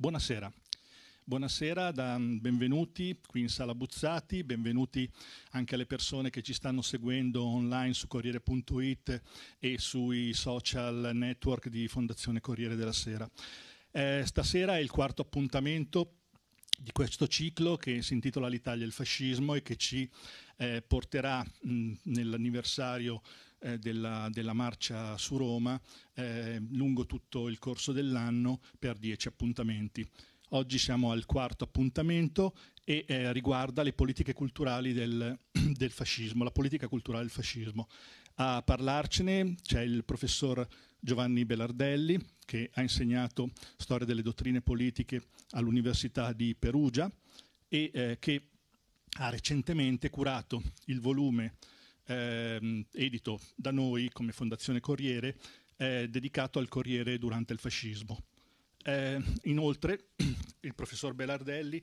Buonasera. Buonasera, da, mm, benvenuti qui in Sala Buzzati, benvenuti anche alle persone che ci stanno seguendo online su Corriere.it e sui social network di Fondazione Corriere della Sera. Eh, stasera è il quarto appuntamento di questo ciclo che si intitola L'Italia e il fascismo e che ci eh, porterà mm, nell'anniversario eh, della, della, marcia su Roma eh, lungo tutto il corso dell'anno per dieci appuntamenti. Oggi siamo al quarto appuntamento e eh, riguarda le politiche culturali del, del, fascismo, la politica culturale del fascismo. A parlarcene c'è il professor Giovanni Belardelli che ha insegnato storia delle dottrine politiche all'Università di Perugia e eh, che ha recentemente curato il volume ehm, edito da noi come Fondazione Corriere, eh, dedicato al Corriere durante il fascismo. Eh, inoltre il professor Belardelli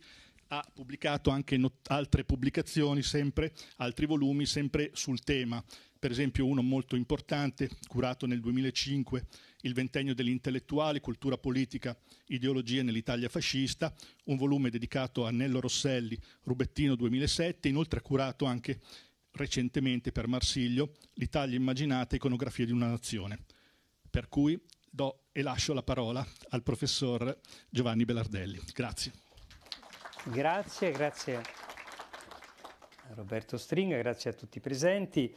ha pubblicato anche altre pubblicazioni, sempre, altri volumi, sempre sul tema. Per esempio uno molto importante, curato nel 2005, Il ventennio dell'intellettuale, cultura politica, ideologie nell'Italia fascista, un volume dedicato a Nello Rosselli, Rubettino 2007, inoltre ha curato anche recentemente per Marsiglio, l'Italia immaginata iconografia di una nazione. Per cui do e lascio la parola al professor Giovanni Belardelli. Grazie. Grazie, grazie a Roberto Stringa, grazie a tutti i presenti.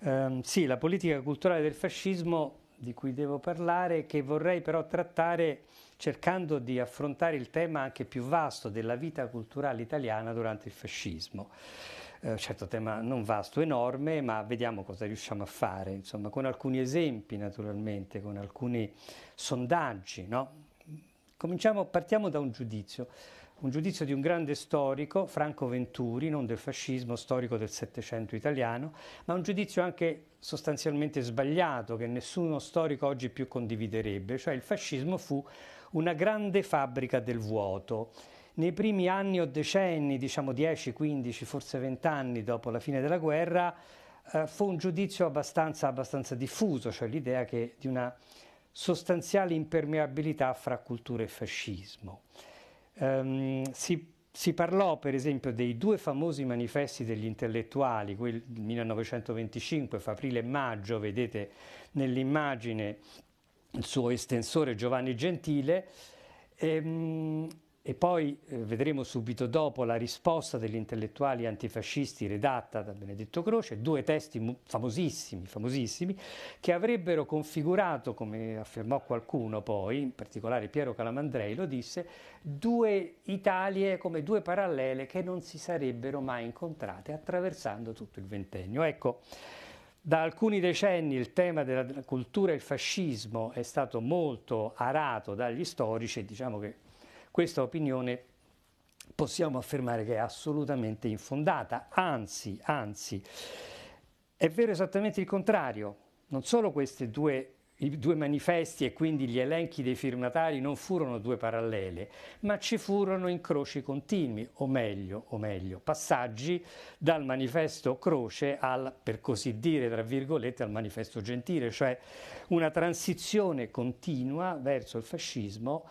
Um, sì, la politica culturale del fascismo di cui devo parlare, che vorrei però trattare cercando di affrontare il tema anche più vasto della vita culturale italiana durante il fascismo. Eh, certo tema non vasto, enorme, ma vediamo cosa riusciamo a fare, insomma, con alcuni esempi naturalmente, con alcuni sondaggi. No? Cominciamo, partiamo da un giudizio, un giudizio di un grande storico, Franco Venturi, non del fascismo, storico del Settecento italiano, ma un giudizio anche sostanzialmente sbagliato che nessuno storico oggi più condividerebbe, cioè il fascismo fu una grande fabbrica del vuoto nei primi anni o decenni, diciamo 10, 15, forse 20 anni dopo la fine della guerra, eh, fu un giudizio abbastanza, abbastanza diffuso, cioè l'idea di una sostanziale impermeabilità fra cultura e fascismo. Um, si, si, parlò per esempio dei due famosi manifesti degli intellettuali, quel 1925, fa aprile e maggio, vedete nell'immagine il suo estensore Giovanni Gentile, ehm, e poi eh, vedremo subito dopo la risposta degli intellettuali antifascisti redatta da Benedetto Croce, due testi famosissimi, famosissimi, che avrebbero configurato, come affermò qualcuno poi, in particolare Piero Calamandrei lo disse, due Italie come due parallele che non si sarebbero mai incontrate attraversando tutto il ventennio. Ecco, da alcuni decenni il tema della cultura e il fascismo è stato molto arato dagli storici, diciamo che questa opinione possiamo affermare che è assolutamente infondata, anzi, anzi, è vero esattamente il contrario. Non solo questi due, due manifesti e quindi gli elenchi dei firmatari non furono due parallele, ma ci furono incroci continui, o meglio, o meglio, passaggi dal manifesto croce al, per così dire, tra virgolette, al manifesto gentile, cioè una transizione continua verso il fascismo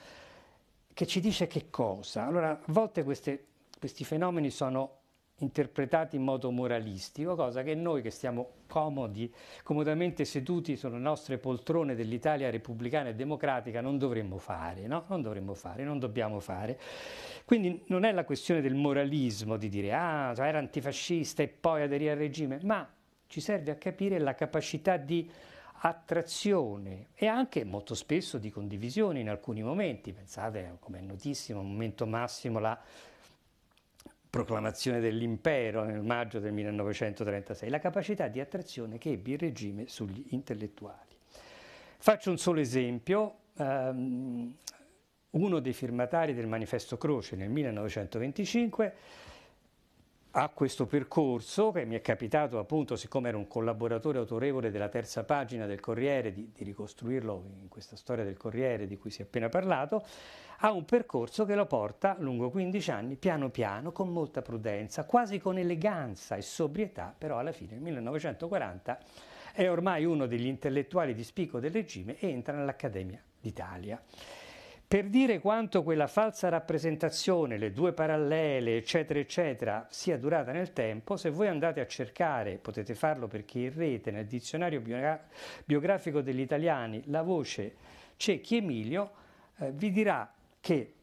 che ci dice che cosa? Allora, a volte queste, questi fenomeni sono interpretati in modo moralistico, cosa che noi che stiamo comodi, comodamente seduti sulle nostre poltrone dell'Italia repubblicana e democratica non dovremmo fare, no? Non dovremmo fare, non dobbiamo fare. Quindi non è la questione del moralismo di dire ah, era antifascista e poi aderì al regime, ma ci serve a capire la capacità di attrazione e anche molto spesso di condivisione in alcuni momenti. Pensate, come è notissimo, un momento massimo la proclamazione dell'impero nel maggio del 1936, la capacità di attrazione che ebbe il regime sugli intellettuali. Faccio un solo esempio, um, uno dei firmatari del manifesto Croce nel 1925 a questo percorso che mi è capitato appunto, siccome ero un collaboratore autorevole della terza pagina del Corriere, di, di, ricostruirlo in questa storia del Corriere di cui si è appena parlato, ha un percorso che lo porta lungo 15 anni, piano piano, con molta prudenza, quasi con eleganza e sobrietà, però alla fine, nel 1940, è ormai uno degli intellettuali di spicco del regime e entra nell'Accademia d'Italia. Per dire quanto quella falsa rappresentazione, le due parallele, eccetera, eccetera, sia durata nel tempo, se voi andate a cercare, potete farlo perché in rete, nel dizionario biografico degli italiani, la voce Cecchi Emilio eh, vi dirà che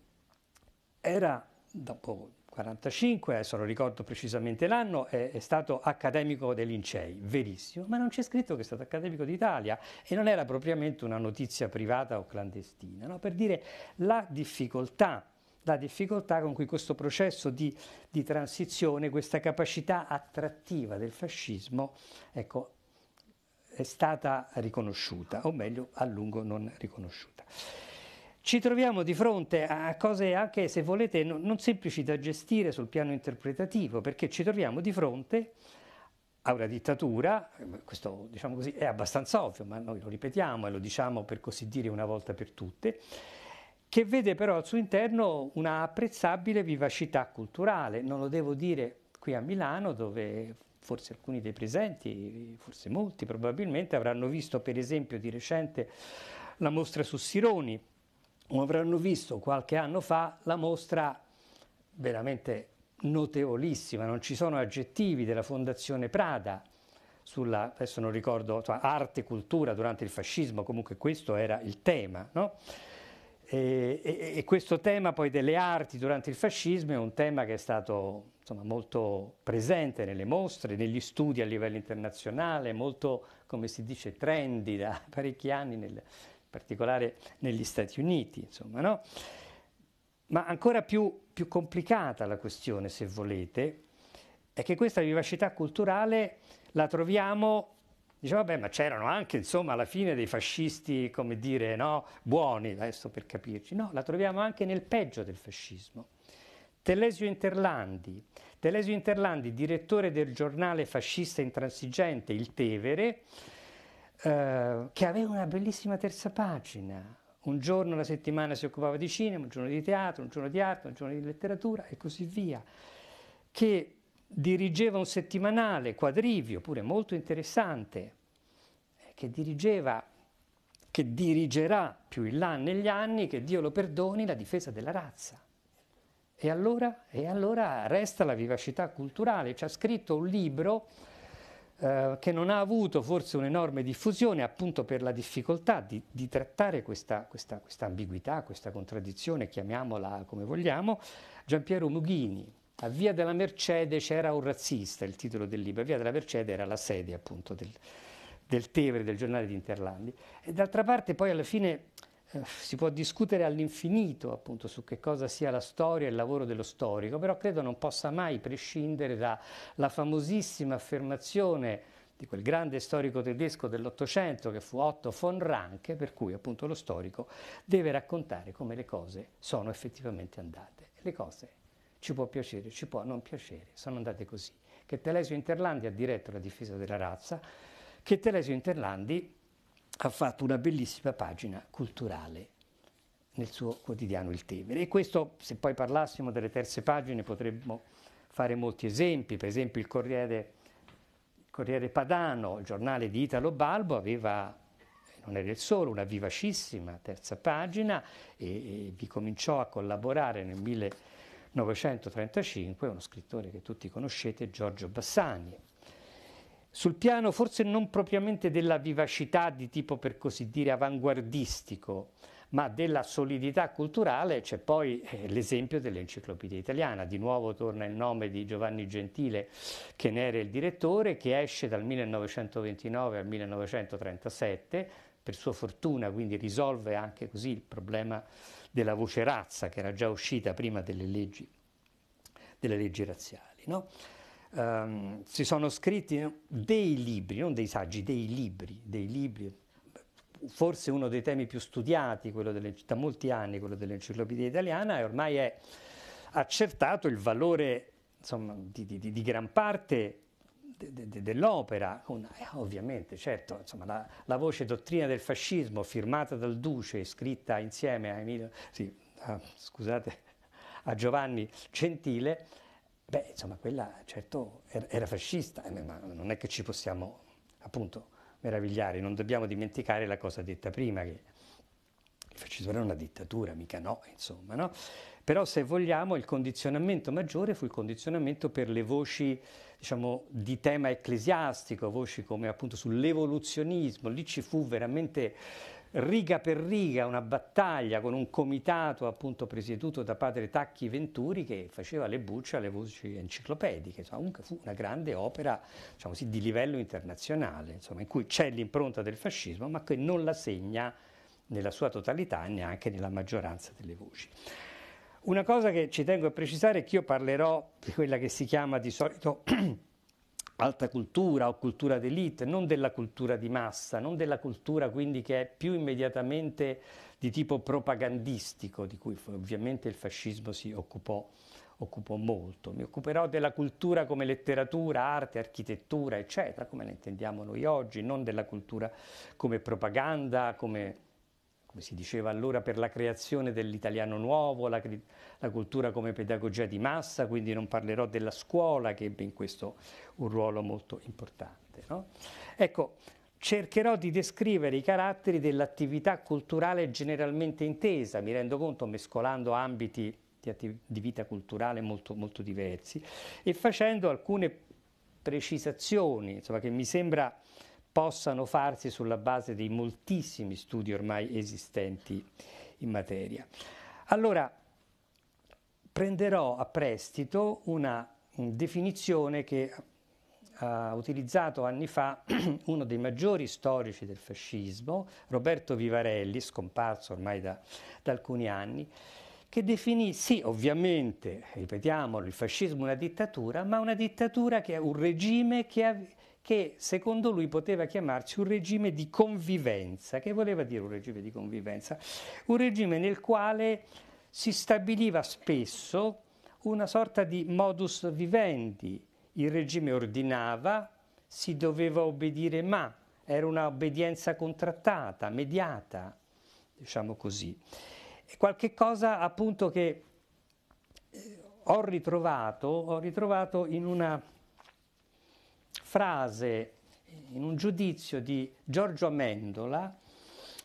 era, dopo 1945, adesso non ricordo precisamente l'anno, è, è stato accademico dei Lincei, verissimo, ma non c'è scritto che è stato accademico d'Italia e non era propriamente una notizia privata o clandestina, no? per dire la difficoltà, la difficoltà con cui questo processo di, di transizione, questa capacità attrattiva del fascismo, ecco, è stata riconosciuta, o meglio a lungo non riconosciuta ci troviamo di fronte a cose anche, se volete, non, non semplici da gestire sul piano interpretativo, perché ci troviamo di fronte a una dittatura, questo diciamo così, è abbastanza ovvio, ma noi lo ripetiamo e lo diciamo per così dire una volta per tutte, che vede però al suo interno una apprezzabile vivacità culturale, non lo devo dire qui a Milano dove forse alcuni dei presenti, forse molti probabilmente, avranno visto per esempio di recente la mostra su Sironi, come avranno visto qualche anno fa, la mostra veramente notevolissima, non ci sono aggettivi della Fondazione Prada sulla, adesso non ricordo, cioè, arte e cultura durante il fascismo, comunque questo era il tema, no? e, e, e, questo tema poi delle arti durante il fascismo è un tema che è stato insomma, molto presente nelle mostre, negli studi a livello internazionale, molto, come si dice, trendy da parecchi anni nel, particolare negli Stati Uniti, insomma, no? Ma ancora più, più complicata la questione, se volete, è che questa vivacità culturale la troviamo diciamo, vabbè, ma c'erano anche, insomma, alla fine dei fascisti, come dire, no, buoni, adesso per capirci. No, la troviamo anche nel peggio del fascismo. Telesio Interlandi, Telesio Interlandi, direttore del giornale fascista intransigente Il Tevere, eh, che aveva una bellissima terza pagina. Un giorno alla settimana si occupava di cinema, un giorno di teatro, un giorno di arte, un giorno di letteratura e così via, che dirigeva un settimanale, quadrivio, pure molto interessante, eh, che dirigeva, che dirigerà più in là negli anni, che Dio lo perdoni, la difesa della razza. E allora, e allora resta la vivacità culturale. Ci ha scritto un libro eh, che non ha avuto forse un'enorme diffusione appunto per la difficoltà di, di trattare questa, questa, questa, ambiguità, questa contraddizione, chiamiamola come vogliamo, Giampiero Mughini. A Via della Mercede c'era un razzista, il titolo del libro. A Via della Mercede era la sede appunto del, del Tevere, del giornale di Interlandi. E d'altra parte poi alla fine si può discutere all'infinito appunto su che cosa sia la storia e il lavoro dello storico, però credo non possa mai prescindere dalla famosissima affermazione di quel grande storico tedesco dell'Ottocento che fu Otto von Ranke, per cui appunto lo storico deve raccontare come le cose sono effettivamente andate. Le cose ci può piacere, ci può non piacere, sono andate così. Che Telesio Interlandi ha diretto la difesa della razza, che Telesio Interlandi ha fatto una bellissima pagina culturale nel suo quotidiano Il Tevere. E questo, se poi parlassimo delle terze pagine, potremmo fare molti esempi, per esempio il Corriere, il Corriere Padano, il giornale di Italo Balbo, aveva, non era il solo, una vivacissima terza pagina e, e vi cominciò a collaborare nel 1935 uno scrittore che tutti conoscete, Giorgio Bassani, sul piano forse non propriamente della vivacità di tipo per così dire avanguardistico, ma della solidità culturale c'è poi eh, l'esempio dell'Enciclopedia Italiana. Di nuovo torna il nome di Giovanni Gentile, che ne era il direttore, che esce dal 1929 al 1937, per sua fortuna quindi risolve anche così il problema della voce razza, che era già uscita prima delle leggi, delle leggi razziali. No? ehm, si sono scritti dei libri, non dei saggi, dei libri, dei libri, forse uno dei temi più studiati delle, da molti anni, quello dell'enciclopedia italiana, e ormai è accertato il valore insomma, di, di, di, gran parte de, de, dell'opera, Una, eh, ovviamente, certo, insomma, la, la, voce dottrina del fascismo firmata dal Duce, scritta insieme a, Emilio, sì, a, ah, scusate, a Giovanni Gentile, Beh, insomma, quella certo er-, era fascista, eh, ma non è che ci possiamo appunto meravigliare, non dobbiamo dimenticare la cosa detta prima, che il fascismo era una dittatura, mica no, insomma, no? Però se vogliamo il condizionamento maggiore fu il condizionamento per le voci, diciamo, di tema ecclesiastico, voci come appunto sull'evoluzionismo, lì ci fu veramente riga per riga una battaglia con un comitato appunto presieduto da padre Tacchi Venturi che faceva le bucce alle voci enciclopediche, insomma, comunque fu una grande opera diciamo così, di livello internazionale, insomma, in cui c'è l'impronta del fascismo ma che non la segna nella sua totalità e neanche nella maggioranza delle voci. Una cosa che ci tengo a precisare è che io parlerò di quella che si chiama di solito alta cultura o cultura d'elite, non della cultura di massa, non della cultura quindi che è più immediatamente di tipo propagandistico, di cui ovviamente il fascismo si occupò, occupò molto. Mi occuperò della cultura come letteratura, arte, architettura, eccetera, come la intendiamo noi oggi, non della cultura come propaganda, come come si diceva allora, per la creazione dell'italiano nuovo, la, la, cultura come pedagogia di massa, quindi non parlerò della scuola che ebbe in questo un ruolo molto importante. No? Ecco, cercherò di descrivere i caratteri dell'attività culturale generalmente intesa, mi rendo conto mescolando ambiti di, di vita culturale molto, molto diversi e facendo alcune precisazioni, insomma, che mi sembra possano farsi sulla base dei moltissimi studi ormai esistenti in materia. Allora, prenderò a prestito una definizione che ha utilizzato anni fa uno dei maggiori storici del fascismo, Roberto Vivarelli, scomparso ormai da, da alcuni anni, che definì, sì, ovviamente, ripetiamolo, il fascismo è una dittatura, ma una dittatura che è un regime che ha che secondo lui poteva chiamarci un regime di convivenza. Che voleva dire un regime di convivenza? Un regime nel quale si stabiliva spesso una sorta di modus vivendi. Il regime ordinava, si doveva obbedire ma, era una obbedienza contrattata, mediata, diciamo così. Qualche cosa appunto che eh, ho ritrovato, ho ritrovato in una frase in un giudizio di Giorgio Amendola,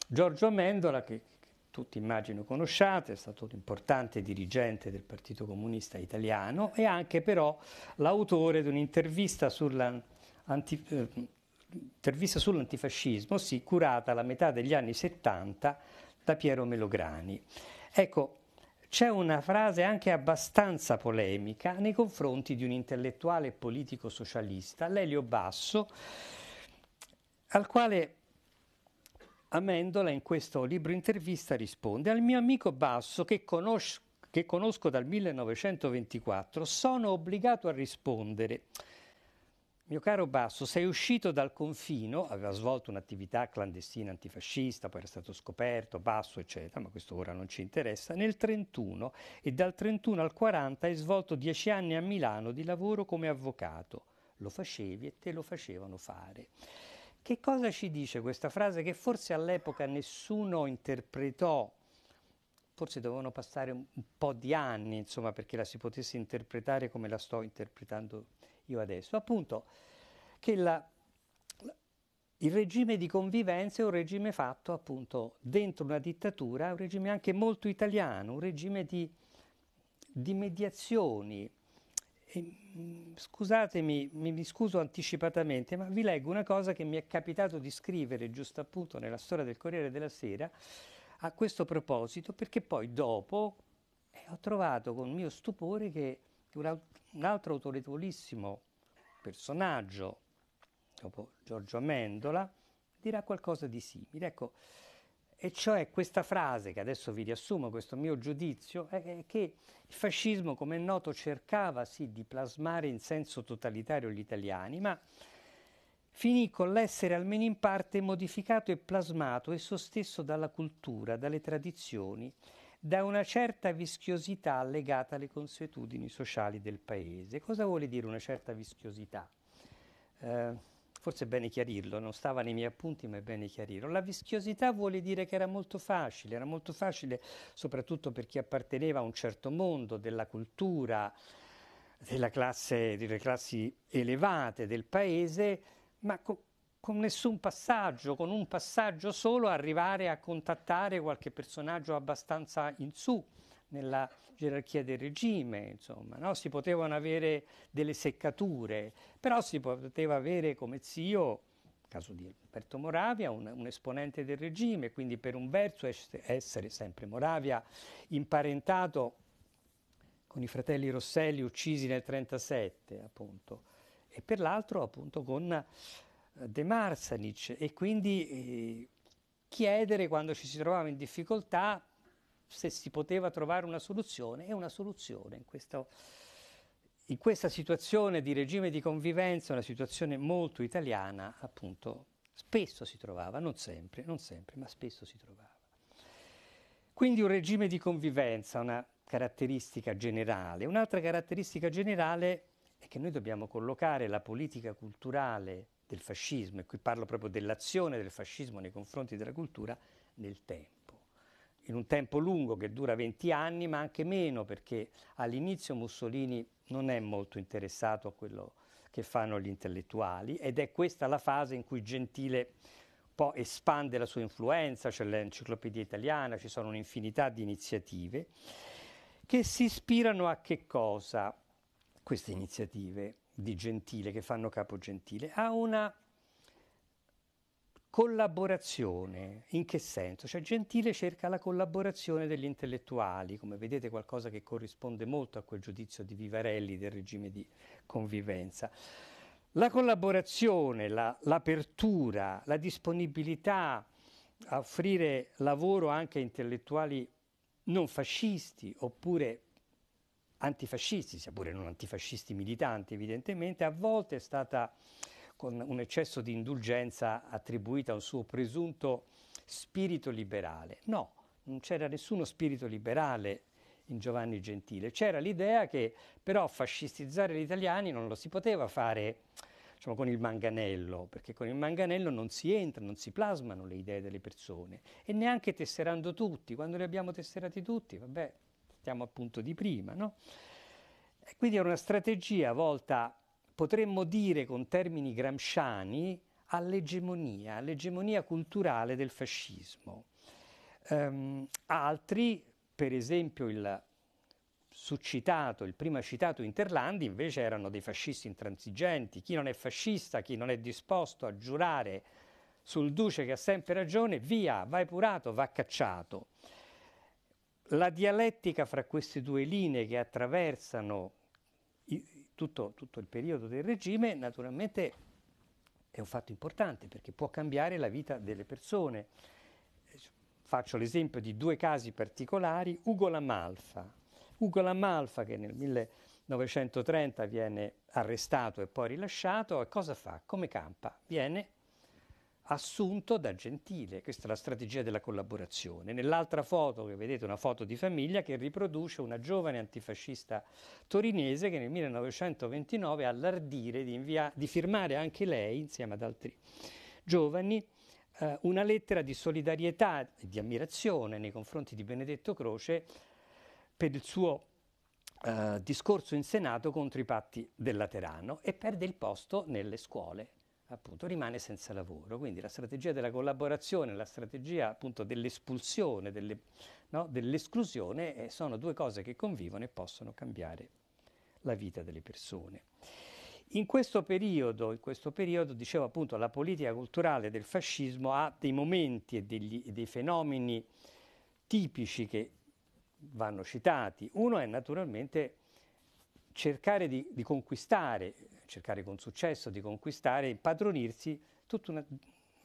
Giorgio Amendola che, che tutti immagino conosciate, è stato un importante dirigente del Partito Comunista Italiano e anche però l'autore di un'intervista sull'antifascismo, eh, sull'antifascismo sì, curata alla metà degli anni 70 da Piero Melograni. Ecco, c'è una frase anche abbastanza polemica nei confronti di un intellettuale e politico socialista, Lelio Basso, al quale Amendola in questo libro intervista risponde al mio amico Basso che conosco che conosco dal 1924, sono obbligato a rispondere mio caro Basso, sei uscito dal confino, aveva svolto un'attività clandestina antifascista, poi era stato scoperto, Basso, eccetera, ma questo ora non ci interessa, nel 1931 e dal 31 al 40 hai svolto dieci anni a Milano di lavoro come avvocato. Lo facevi e te lo facevano fare. Che cosa ci dice questa frase che forse all'epoca nessuno interpretò forse dovevano passare un po' di anni, insomma, perché la si potesse interpretare come la sto interpretando io io adesso, appunto che la, il regime di convivenza è un regime fatto appunto dentro una dittatura, un regime anche molto italiano, un regime di, di mediazioni. E, mm, scusatemi, mi, mi scuso anticipatamente, ma vi leggo una cosa che mi è capitato di scrivere giusto appunto nella storia del Corriere della Sera a questo proposito, perché poi dopo eh, ho trovato con mio stupore che un, un altro autorevolissimo personaggio, dopo Giorgio Amendola, dirà qualcosa di simile. Ecco, e cioè questa frase che adesso vi riassumo, questo mio giudizio, è che il fascismo, come è noto, cercava sì di plasmare in senso totalitario gli italiani, ma finì con l'essere almeno in parte modificato e plasmato esso stesso dalla cultura, dalle tradizioni da una certa vischiosità legata alle consuetudini sociali del paese. Cosa vuole dire una certa vischiosità? Eh, forse è bene chiarirlo, non stava nei miei appunti ma è bene chiarirlo. La vischiosità vuole dire che era molto facile, era molto facile soprattutto per chi apparteneva a un certo mondo della cultura, classe, delle classi elevate del paese, ma co- con nessun passaggio, con un passaggio solo arrivare a contattare qualche personaggio abbastanza in su nella gerarchia del regime, insomma, no? si potevano avere delle seccature, però si poteva avere come zio, caso di Alberto Moravia, un, un esponente del regime, quindi per un verso essere sempre Moravia imparentato con i fratelli Rosselli uccisi nel 1937, appunto, e per l'altro appunto con De Marsanic e quindi eh, chiedere quando ci si trovava in difficoltà se si poteva trovare una soluzione e una soluzione in, questo, in questa situazione di regime di convivenza, una situazione molto italiana, appunto, spesso si trovava, non sempre, non sempre, ma spesso si trovava. Quindi un regime di convivenza, una caratteristica generale. Un'altra caratteristica generale è che noi dobbiamo collocare la politica culturale del fascismo, e qui parlo proprio dell'azione del fascismo nei confronti della cultura nel tempo. In un tempo lungo che dura 20 anni, ma anche meno, perché all'inizio Mussolini non è molto interessato a quello che fanno gli intellettuali ed è questa la fase in cui Gentile po' espande la sua influenza, c'è l'enciclopedia italiana, ci sono un'infinità di iniziative che si ispirano a che cosa queste iniziative? di Gentile, che fanno capo Gentile, ha una collaborazione. In che senso? Cioè Gentile cerca la collaborazione degli intellettuali, come vedete qualcosa che corrisponde molto a quel giudizio di Vivarelli del regime di convivenza. La collaborazione, la, l'apertura, la disponibilità a offrire lavoro anche a intellettuali non fascisti oppure antifascisti, sia pure non antifascisti militanti evidentemente, a volte è stata con un eccesso di indulgenza attribuita a un suo presunto spirito liberale. No, non c'era nessuno spirito liberale in Giovanni Gentile, c'era l'idea che però fascistizzare gli italiani non lo si poteva fare diciamo, con il manganello, perché con il manganello non si entra, non si plasmano le idee delle persone e neanche tesserando tutti, quando li abbiamo tesserati tutti, vabbè, Stiamo al punto di prima, no? E quindi è una strategia volta, potremmo dire con termini gramsciani, all'egemonia, all'egemonia culturale del fascismo. Um, altri, per esempio il succitato, il prima citato Interlandi, invece erano dei fascisti intransigenti. Chi non è fascista, chi non è disposto a giurare sul duce che ha sempre ragione, via, vai purato, va cacciato la dialettica fra queste due linee che attraversano i, tutto, tutto il periodo del regime naturalmente è un fatto importante perché può cambiare la vita delle persone. Faccio l'esempio di due casi particolari, Ugo Lamalfa. Ugo Lamalfa che nel 1930 viene arrestato e poi rilasciato, cosa fa? Come campa? Viene assunto da Gentile. Questa è la strategia della collaborazione. Nell'altra foto che vedete, una foto di famiglia che riproduce una giovane antifascista torinese che nel 1929 ha l'ardire di, invia- di firmare anche lei, insieme ad altri giovani, eh, una lettera di solidarietà e di ammirazione nei confronti di Benedetto Croce per il suo eh, discorso in Senato contro i patti del Laterano e perde il posto nelle scuole appunto rimane senza lavoro. Quindi la strategia della collaborazione, la strategia appunto dell'espulsione, delle, no, dell'esclusione eh, sono due cose che convivono e possono cambiare la vita delle persone. In questo, periodo, in questo periodo, dicevo appunto, la politica culturale del fascismo ha dei momenti e degli, dei fenomeni tipici che vanno citati. Uno è naturalmente cercare di, di conquistare, cercare con successo di conquistare e impadronirsi tutta una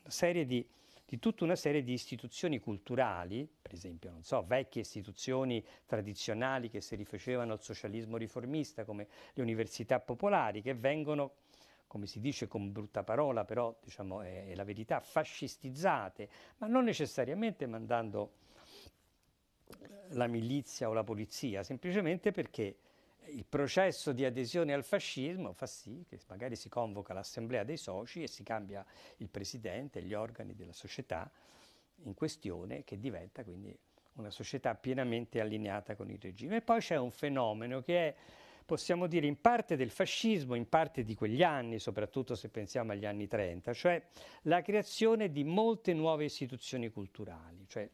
serie di, di tutta una serie di istituzioni culturali, per esempio, non so, vecchie istituzioni tradizionali che si rifacevano al socialismo riformista, come le università popolari, che vengono, come si dice con brutta parola, però diciamo è, è la verità, fascistizzate, ma non necessariamente mandando la milizia o la polizia, semplicemente perché il processo di adesione al fascismo fa sì che magari si convoca l'assemblea dei soci e si cambia il presidente, gli organi della società in questione che diventa quindi una società pienamente allineata con il regime. E poi c'è un fenomeno che è, possiamo dire, in parte del fascismo, in parte di quegli anni, soprattutto se pensiamo agli anni 30, cioè la creazione di molte nuove istituzioni culturali. Cioè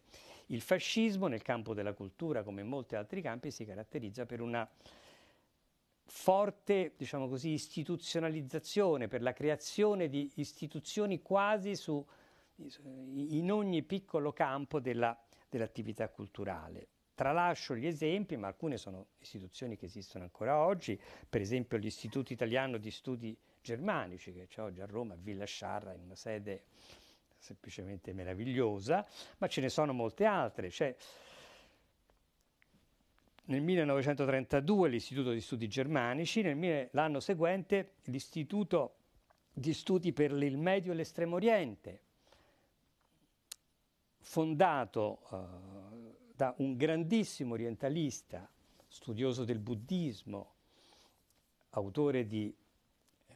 il fascismo nel campo della cultura, come in molti altri campi, si caratterizza per una forte, diciamo così, istituzionalizzazione, per la creazione di istituzioni quasi su, in ogni piccolo campo della, dell'attività culturale. Tralascio gli esempi, ma alcune sono istituzioni che esistono ancora oggi, per esempio l'Istituto Italiano di Studi Germanici, che c'è oggi a Roma, a Villa Sciarra, in una sede semplicemente meravigliosa, ma ce ne sono molte altre. C'è nel 1932 l'Istituto di Studi Germanici, nel, l'anno seguente l'Istituto di Studi per il Medio e l'Estremo Oriente, fondato eh, da un grandissimo orientalista, studioso del buddismo, autore di eh,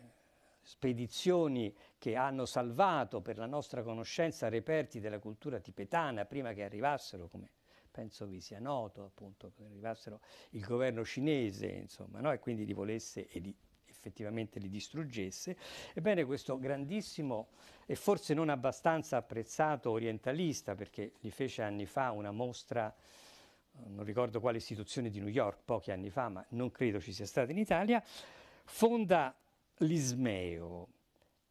spedizioni che hanno salvato per la nostra conoscenza reperti della cultura tibetana prima che arrivassero come penso vi sia noto appunto che arrivassero il governo cinese insomma, no? e quindi li volesse e li, effettivamente li distruggesse. Ebbene questo grandissimo e forse non abbastanza apprezzato orientalista, perché gli fece anni fa una mostra, non ricordo quale istituzione di New York, pochi anni fa, ma non credo ci sia stata in Italia, fonda l'Ismeo,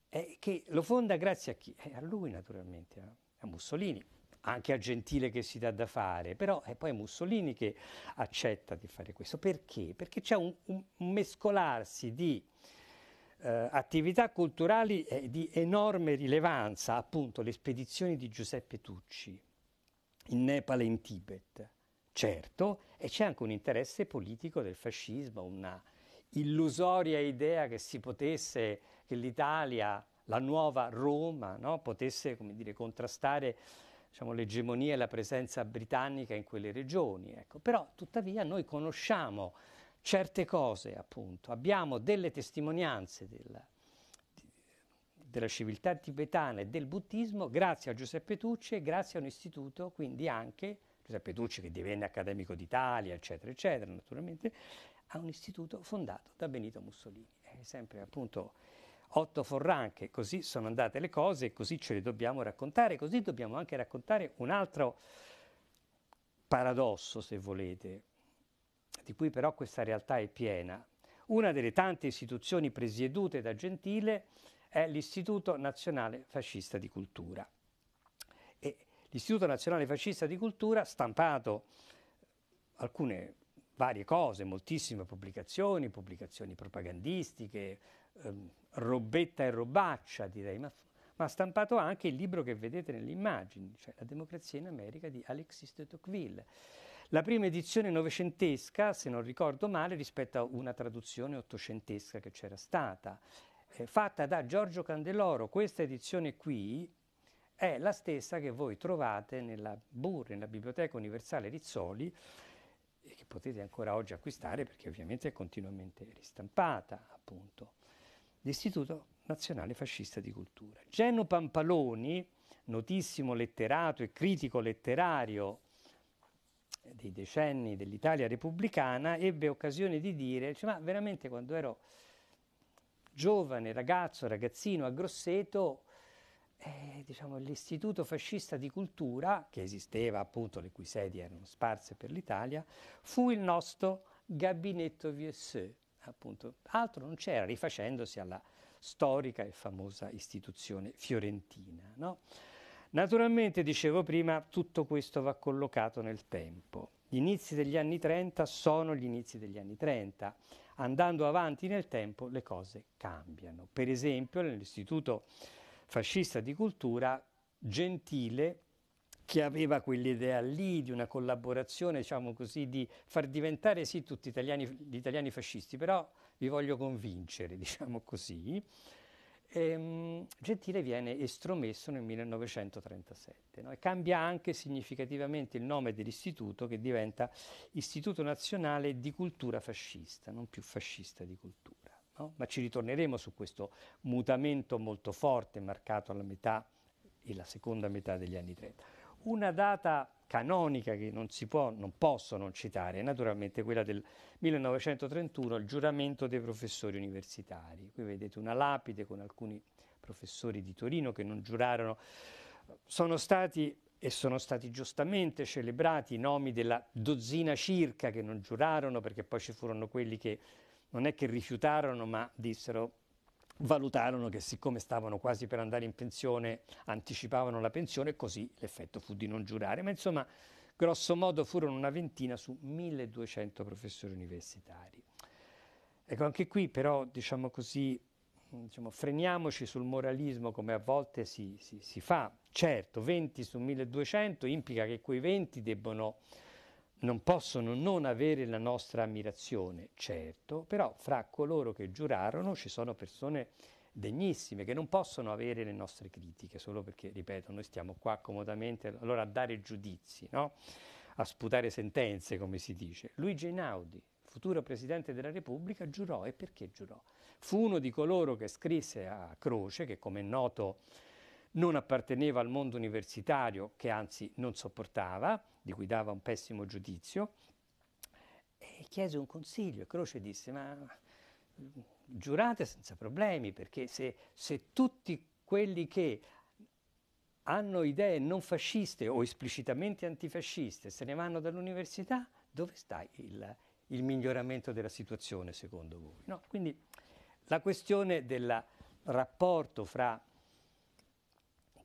eh, che lo fonda grazie a chi? Eh, a lui naturalmente, a Mussolini anche a Gentile che si dà da fare, però eh, è poi Mussolini che accetta di fare questo. Perché? Perché c'è un, un mescolarsi di eh, attività culturali eh, di enorme rilevanza, appunto le spedizioni di Giuseppe Tucci in Nepal e in Tibet, certo, e c'è anche un interesse politico del fascismo, una illusoria idea che si potesse, che l'Italia, la nuova Roma, no, potesse, come dire, contrastare diciamo, l'egemonia e la presenza britannica in quelle regioni. Ecco. Però tuttavia noi conosciamo certe cose, appunto, abbiamo delle testimonianze della, della civiltà tibetana e del buddismo grazie a Giuseppe Tucci e grazie a un istituto, quindi anche Giuseppe Tucci che divenne accademico d'Italia, eccetera, eccetera, naturalmente, a un istituto fondato da Benito Mussolini. È sempre appunto Otto Forranche, così sono andate le cose, e così ce le dobbiamo raccontare, così dobbiamo anche raccontare un altro paradosso, se volete, di cui però questa realtà è piena. Una delle tante istituzioni presiedute da Gentile è l'Istituto Nazionale Fascista di Cultura. E L'Istituto Nazionale Fascista di Cultura ha stampato alcune varie cose, moltissime pubblicazioni, pubblicazioni propagandistiche, ehm, robetta e robaccia, direi, ma, ma, ha stampato anche il libro che vedete nelle immagini, cioè La democrazia in America di Alexis de Tocqueville. La prima edizione novecentesca, se non ricordo male, rispetto a una traduzione ottocentesca che c'era stata, eh, fatta da Giorgio Candeloro. Questa edizione qui è la stessa che voi trovate nella BUR, nella Biblioteca Universale Rizzoli, e che potete ancora oggi acquistare perché ovviamente è continuamente ristampata, appunto l'Istituto Nazionale Fascista di Cultura. Geno Pampaloni, notissimo letterato e critico letterario dei decenni dell'Italia repubblicana, ebbe occasione di dire, cioè, ma veramente quando ero giovane, ragazzo, ragazzino a Grosseto, eh, diciamo, l'istituto fascista di cultura, che esisteva appunto, le cui sedi erano sparse per l'Italia, fu il nostro gabinetto Viesseux appunto altro non c'era, rifacendosi alla storica e famosa istituzione fiorentina. No? Naturalmente, dicevo prima, tutto questo va collocato nel tempo. Gli inizi degli anni 30 sono gli inizi degli anni 30. Andando avanti nel tempo le cose cambiano. Per esempio, nell'Istituto Fascista di Cultura, Gentile che aveva quell'idea lì di una collaborazione, diciamo così, di far diventare sì tutti italiani, gli italiani fascisti, però vi voglio convincere, diciamo così. Ehm, Gentile viene estromesso nel 1937 no? e cambia anche significativamente il nome dell'istituto che diventa Istituto Nazionale di Cultura Fascista, non più fascista di cultura. No? Ma ci ritorneremo su questo mutamento molto forte marcato alla metà e la seconda metà degli anni 30. Una data canonica che non si può, non posso non citare, è naturalmente quella del 1931, il giuramento dei professori universitari. Qui vedete una lapide con alcuni professori di Torino che non giurarono. Sono stati e sono stati giustamente celebrati i nomi della dozzina circa che non giurarono perché poi ci furono quelli che non è che rifiutarono ma dissero valutarono che siccome stavano quasi per andare in pensione anticipavano la pensione e così l'effetto fu di non giurare, ma insomma grosso modo furono una ventina su 1200 professori universitari. Ecco, anche qui però, diciamo così, diciamo, freniamoci sul moralismo come a volte si, si, si fa. Certo, 20 su 1200 implica che quei 20 debbono non possono non avere la nostra ammirazione, certo, però fra coloro che giurarono ci sono persone degnissime che non possono avere le nostre critiche solo perché, ripeto, noi stiamo qua comodamente allora a dare giudizi, no? a sputare sentenze, come si dice. Luigi Einaudi, futuro Presidente della Repubblica, giurò. E perché giurò? Fu uno di coloro che scrisse a Croce, che come è noto non apparteneva al mondo universitario, che anzi non sopportava, di cui dava un pessimo giudizio, e chiese un consiglio. Croce disse, ma mm, giurate senza problemi, perché se, se tutti quelli che hanno idee non fasciste o esplicitamente antifasciste se ne vanno dall'università, dove sta il, il miglioramento della situazione secondo voi? No? Quindi la questione del rapporto fra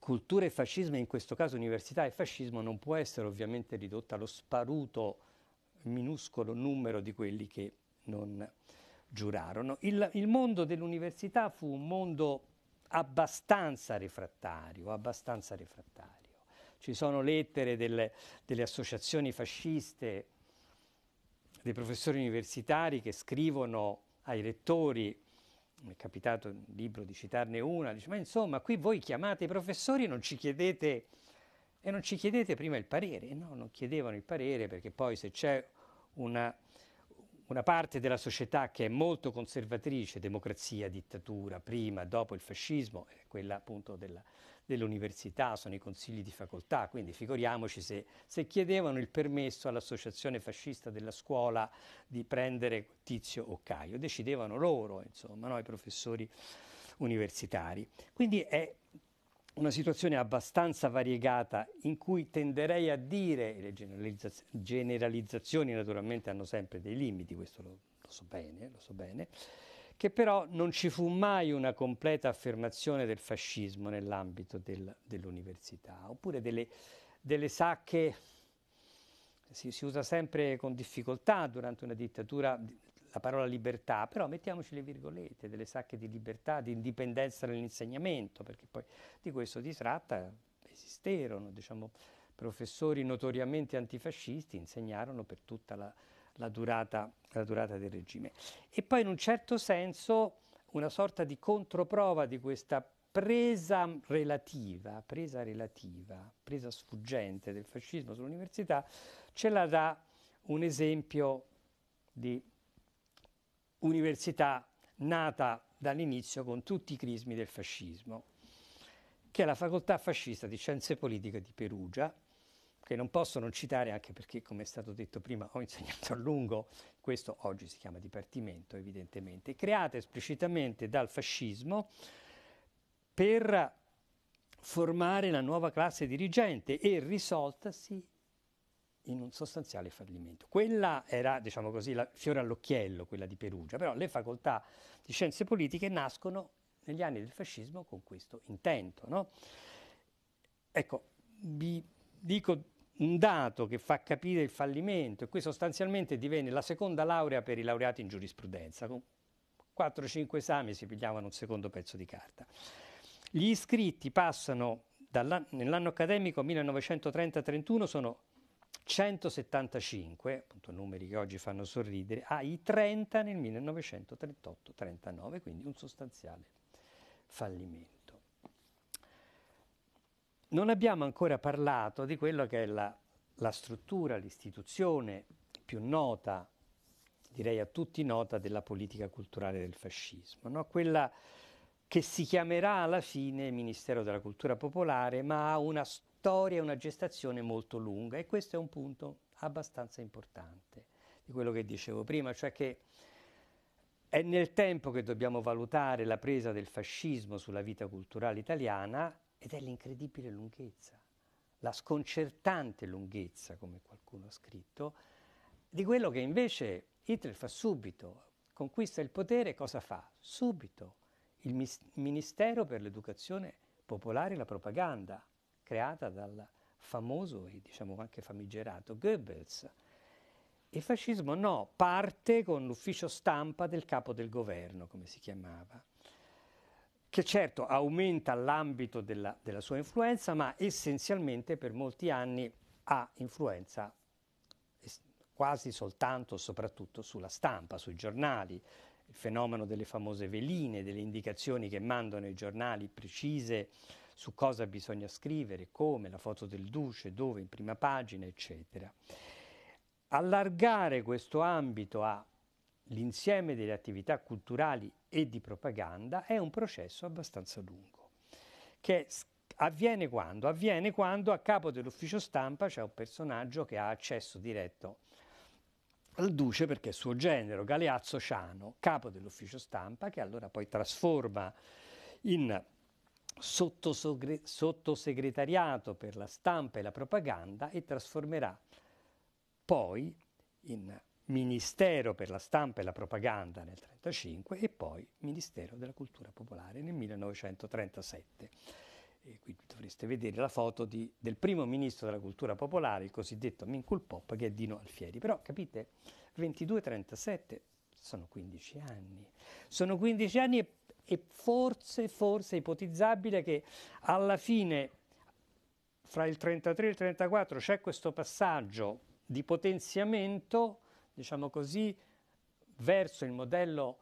cultura e fascismo, e in questo caso università e fascismo, non può essere ovviamente ridotta allo sparuto minuscolo numero di quelli che non giurarono. Il, il mondo dell'università fu un mondo abbastanza refrattario, abbastanza refrattario. Ci sono lettere delle, delle associazioni fasciste, dei professori universitari che scrivono ai rettori mi è capitato un libro di citarne una, dice, ma insomma qui voi chiamate i professori e non ci chiedete, e non ci chiedete prima il parere. no, non chiedevano il parere perché poi se c'è una, una parte della società che è molto conservatrice, democrazia, dittatura, prima, dopo il fascismo, è quella appunto della dell'università, sono i consigli di facoltà, quindi figuriamoci se, se chiedevano il permesso all'associazione fascista della scuola di prendere Tizio o Caio, decidevano loro, insomma, no? i professori universitari. Quindi è una situazione abbastanza variegata in cui tenderei a dire, le generalizza- generalizzazioni naturalmente hanno sempre dei limiti, questo lo, lo so bene, lo so bene, che però non ci fu mai una completa affermazione del fascismo nell'ambito del, dell'università, oppure delle, delle sacche, si, si, usa sempre con difficoltà durante una dittatura la parola libertà, però mettiamoci le virgolette, delle sacche di libertà, di indipendenza nell'insegnamento, perché poi di questo si tratta, esisterono, diciamo, professori notoriamente antifascisti insegnarono per tutta la la durata, la durata del regime. E poi in un certo senso una sorta di controprova di questa presa relativa, presa relativa, presa sfuggente del fascismo sull'università, ce la dà un esempio di università nata dall'inizio con tutti i crismi del fascismo, che è la facoltà fascista di scienze politiche di Perugia, che non posso non citare anche perché, come è stato detto prima, ho insegnato a lungo, questo oggi si chiama dipartimento evidentemente, creata esplicitamente dal fascismo per formare la nuova classe dirigente e risoltasi in un sostanziale fallimento. Quella era, diciamo così, la fiore all'occhiello, quella di Perugia, però le facoltà di scienze politiche nascono negli anni del fascismo con questo intento. No? Ecco, vi dico un dato che fa capire il fallimento e qui sostanzialmente divenne la seconda laurea per i laureati in giurisprudenza. Con 4-5 esami si pigliavano un secondo pezzo di carta. Gli iscritti passano nell'anno accademico 1930-31 sono 175, appunto numeri che oggi fanno sorridere, ai 30 nel 1938-39, quindi un sostanziale fallimento. Non abbiamo ancora parlato di quella che è la, la struttura, l'istituzione più nota, direi a tutti nota, della politica culturale del fascismo, no? quella che si chiamerà alla fine Ministero della Cultura Popolare, ma ha una storia, e una gestazione molto lunga e questo è un punto abbastanza importante di quello che dicevo prima, cioè che è nel tempo che dobbiamo valutare la presa del fascismo sulla vita culturale italiana ed è l'incredibile lunghezza, la sconcertante lunghezza, come qualcuno ha scritto, di quello che invece Hitler fa subito, conquista il potere, cosa fa? Subito il mis- Ministero per l'Educazione Popolare e la Propaganda, creata dal famoso e diciamo anche famigerato Goebbels. Il fascismo no, parte con l'ufficio stampa del capo del governo, come si chiamava che certo aumenta l'ambito della, della sua influenza, ma essenzialmente per molti anni ha influenza quasi soltanto, soprattutto sulla stampa, sui giornali, il fenomeno delle famose veline, delle indicazioni che mandano i giornali precise su cosa bisogna scrivere, come, la foto del duce, dove, in prima pagina, eccetera. Allargare questo ambito a l'insieme delle attività culturali e di propaganda è un processo abbastanza lungo, che avviene quando? Avviene quando a capo dell'ufficio stampa c'è un personaggio che ha accesso diretto al duce perché è suo genero, Galeazzo Ciano, capo dell'ufficio stampa, che allora poi trasforma in sottosegretariato per la stampa e la propaganda e trasformerà poi in Ministero per la stampa e la propaganda nel 1935 e poi Ministero della cultura popolare nel 1937. E qui dovreste vedere la foto di, del primo ministro della cultura popolare, il cosiddetto Minkul Pop, che è Dino Alfieri. Però capite, 22-37 sono 15 anni. Sono 15 anni e, e forse, forse è ipotizzabile che alla fine, fra il 33 e il 34, c'è questo passaggio di potenziamento diciamo così, verso il modello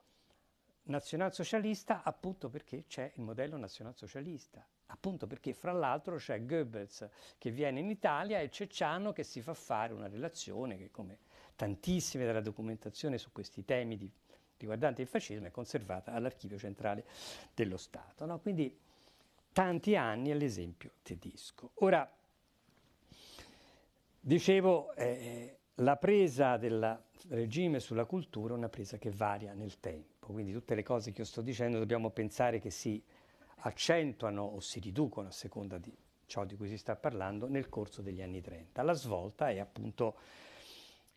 nazionalsocialista appunto perché c'è il modello nazionalsocialista, appunto perché fra l'altro c'è Goebbels che viene in Italia e Cecciano che si fa fare una relazione che come tantissime della documentazione su questi temi di, riguardanti il fascismo è conservata all'archivio centrale dello Stato. No? Quindi tanti anni all'esempio tedesco. Ora, dicevo... Eh, la presa del regime sulla cultura è una presa che varia nel tempo, quindi tutte le cose che io sto dicendo dobbiamo pensare che si accentuano o si riducono a seconda di ciò di cui si sta parlando nel corso degli anni 30. La svolta è appunto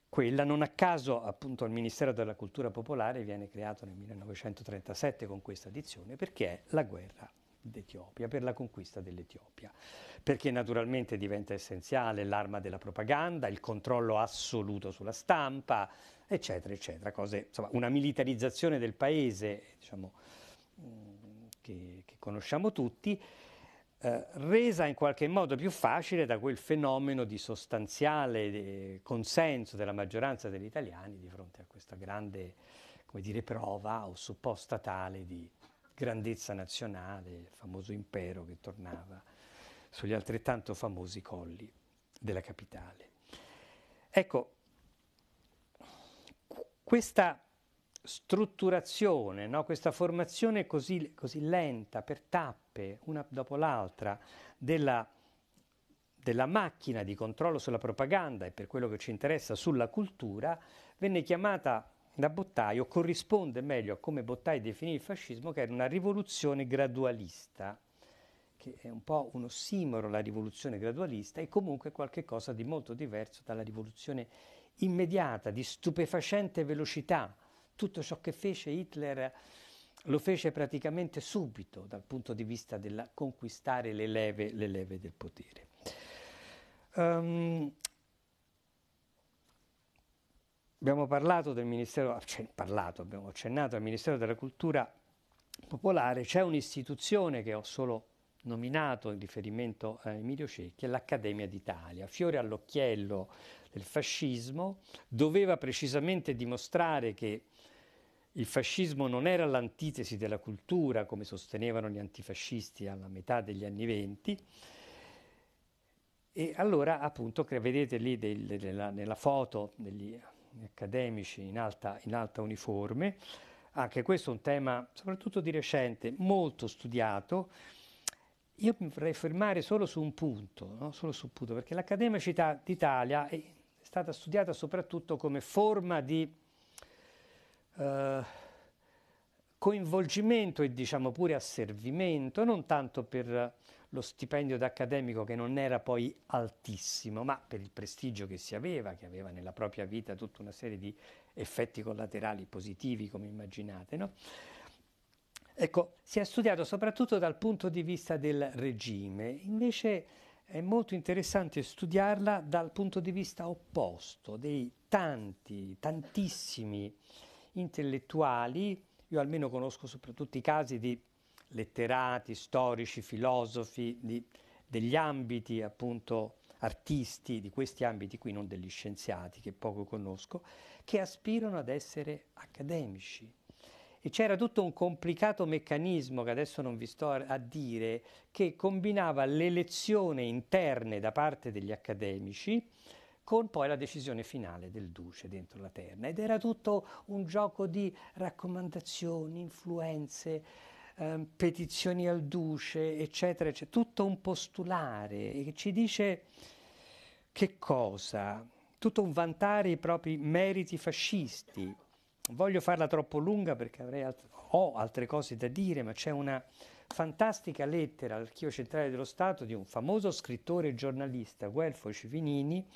quella, non a caso appunto il Ministero della Cultura Popolare viene creato nel 1937 con questa edizione perché è la guerra d'Etiopia, per la conquista dell'Etiopia, perché naturalmente diventa essenziale l'arma della propaganda, il controllo assoluto sulla stampa, eccetera, eccetera, cose, insomma, una militarizzazione del paese diciamo, mm, che, che conosciamo tutti, eh, resa in qualche modo più facile da quel fenomeno di sostanziale eh, consenso della maggioranza degli italiani di fronte a questa grande come dire, prova o supposta tale di grandezza nazionale, il famoso impero che tornava sugli altrettanto famosi colli della capitale. Ecco, questa strutturazione, no? questa formazione così, così, lenta, per tappe, una dopo l'altra, della, della macchina di controllo sulla propaganda e per quello che ci interessa sulla cultura, venne chiamata da Bottaio corrisponde meglio a come Bottaio definì il fascismo, che era una rivoluzione gradualista, che è un po' un ossimoro la rivoluzione gradualista, e comunque qualcosa di molto diverso dalla rivoluzione immediata, di stupefacente velocità. Tutto ciò che fece Hitler lo fece praticamente subito dal punto di vista del conquistare le leve, le leve del potere. Um, Abbiamo parlato del Ministero, ah, cioè, parlato, abbiamo accennato al Ministero della Cultura Popolare, c'è un'istituzione che ho solo nominato in riferimento a Emilio Cecchi, l'Accademia d'Italia, fiore all'occhiello del fascismo, doveva precisamente dimostrare che il fascismo non era l'antitesi della cultura, come sostenevano gli antifascisti alla metà degli anni venti, e allora appunto vedete lì del, della, nella foto degli accademici in alta, in alta uniforme. Anche questo è un tema, soprattutto di recente, molto studiato. Io mi vorrei fermare solo su un punto, no? solo su un punto perché l'accademicità d'Italia è stata studiata soprattutto come forma di eh, coinvolgimento e diciamo pure asservimento, non tanto per lo stipendio da accademico che non era poi altissimo, ma per il prestigio che si aveva, che aveva nella propria vita tutta una serie di effetti collaterali positivi, come immaginate, no? Ecco, si è studiato soprattutto dal punto di vista del regime, invece è molto interessante studiarla dal punto di vista opposto, dei tanti, tantissimi intellettuali, io almeno conosco soprattutto i casi di letterati, storici, filosofi, di, degli ambiti appunto artisti di questi ambiti qui, non degli scienziati che poco conosco, che aspirano ad essere accademici. E c'era tutto un complicato meccanismo che adesso non vi sto a dire, che combinava l'elezione interne da parte degli accademici con poi la decisione finale del duce dentro la terna. Ed era tutto un gioco di raccomandazioni, influenze, Ehm, petizioni al duce, eccetera, eccetera, tutto un postulare che ci dice che cosa? Tutto un vantare i propri meriti fascisti. Voglio farla troppo lunga perché alt- ho altre cose da dire, ma c'è una fantastica lettera all'Archivio Centrale dello Stato di un famoso scrittore e giornalista, Guelfo Civinini,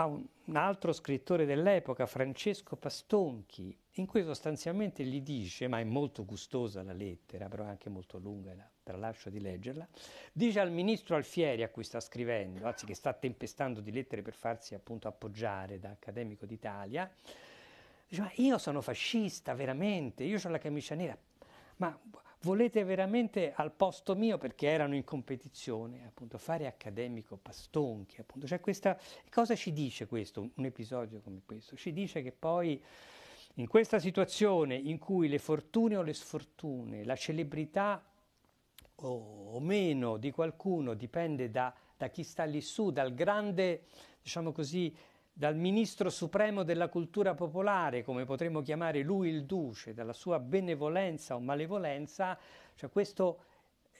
a un, altro scrittore dell'epoca, Francesco Pastonchi, in cui sostanzialmente gli dice, ma è molto gustosa la lettera, però è anche molto lunga, la tralascio di leggerla, dice al ministro Alfieri a cui sta scrivendo, anzi che sta tempestando di lettere per farsi appunto appoggiare da Accademico d'Italia, dice ma io sono fascista veramente, io ho la camicia nera, ma volete veramente al posto mio, perché erano in competizione, appunto, fare accademico pastonchi, appunto. Cioè questa, cosa ci dice questo, un episodio come questo? Ci dice che poi in questa situazione in cui le fortune o le sfortune, la celebrità o, meno di qualcuno dipende da, da chi sta lì su, dal grande, diciamo così, dal ministro supremo della cultura popolare, come potremmo chiamare lui il duce, dalla sua benevolenza o malevolenza, cioè questo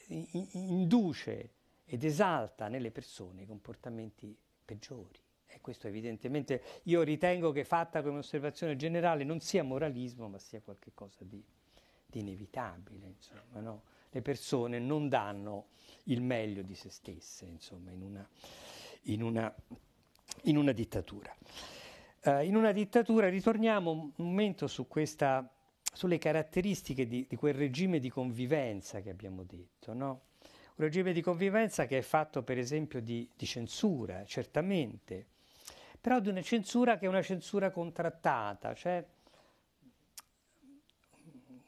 induce ed esalta nelle persone i comportamenti peggiori. E questo evidentemente io ritengo che fatta come osservazione generale non sia moralismo, ma sia qualcosa di, di inevitabile. Insomma, no? Le persone non danno il meglio di se stesse, insomma, in una, in una in una dittatura. Eh, in una dittatura ritorniamo un momento su questa, sulle caratteristiche di, di, quel regime di convivenza che abbiamo detto, no? un regime di convivenza che è fatto per esempio di, di censura, certamente, però di una censura che è una censura contrattata, cioè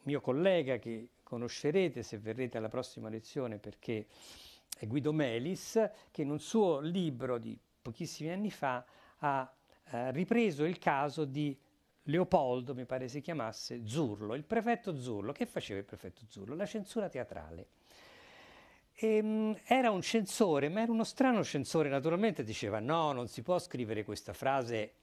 mio collega che conoscerete se verrete alla prossima lezione perché è Guido Melis, che in un suo libro di pochissimi anni fa, ha eh, ripreso il caso di Leopoldo, mi pare si chiamasse, Zurlo, il prefetto Zurlo. Che faceva il prefetto Zurlo? La censura teatrale. Ehm, era un censore, ma era uno strano censore, naturalmente diceva no, non si può scrivere questa frase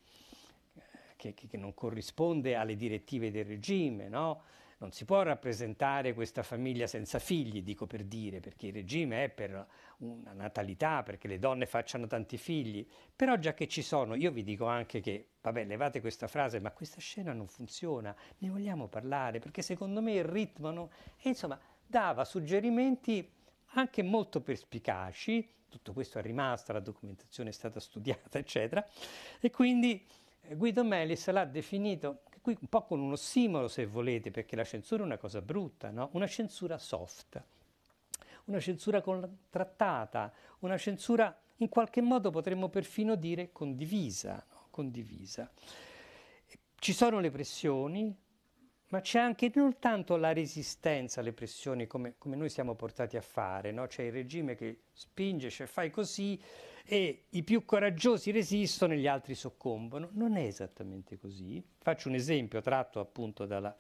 eh, che, che non corrisponde alle direttive del regime, no? Non si può rappresentare questa famiglia senza figli, dico per dire, perché il regime è per una natalità, perché le donne facciano tanti figli, però già che ci sono, io vi dico anche che, vabbè, levate questa frase, ma questa scena non funziona, ne vogliamo parlare, perché secondo me il ritmo, non... e insomma, dava suggerimenti anche molto perspicaci, tutto questo è rimasto, la documentazione è stata studiata, eccetera, e quindi eh, Guido Melis l'ha definito qui un po' con uno stimolo se volete, perché la censura è una cosa brutta, no? una censura soft, una censura contrattata, una censura in qualche modo potremmo perfino dire condivisa. No? condivisa. Ci sono le pressioni, ma c'è anche non tanto la resistenza alle pressioni come, come noi siamo portati a fare, no? c'è il regime che spinge, cioè fai così, e i più coraggiosi resistono e gli altri soccombono. Non è esattamente così. Faccio un esempio tratto appunto dalla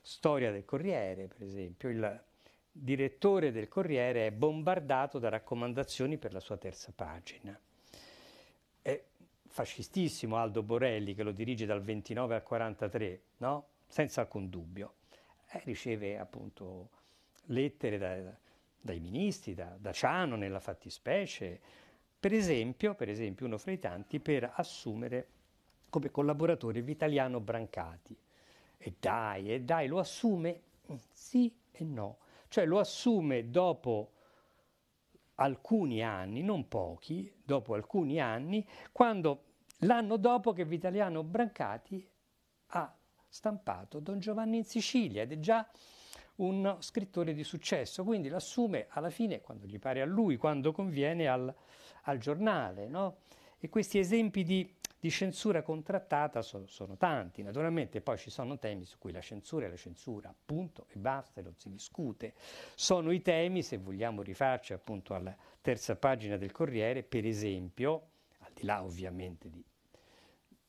storia del Corriere, per esempio. Il direttore del Corriere è bombardato da raccomandazioni per la sua terza pagina. È fascistissimo Aldo Borelli che lo dirige dal 29 al 43, no? Senza alcun dubbio. Eh, riceve appunto lettere da, dai ministri, da, da Ciano nella fattispecie, per esempio, per esempio uno fra i tanti, per assumere come collaboratore Vitaliano Brancati. E dai, e dai, lo assume sì e no. Cioè lo assume dopo alcuni anni, non pochi, dopo alcuni anni, quando l'anno dopo che Vitaliano Brancati ha stampato Don Giovanni in Sicilia ed è già un scrittore di successo, quindi l'assume alla fine quando gli pare a lui, quando conviene al, al giornale. No? E questi esempi di, di censura contrattata so, sono tanti. Naturalmente poi ci sono temi su cui la censura è la censura, appunto, e basta, non si discute. Sono i temi, se vogliamo rifarci appunto alla terza pagina del Corriere, per esempio, al di là ovviamente di,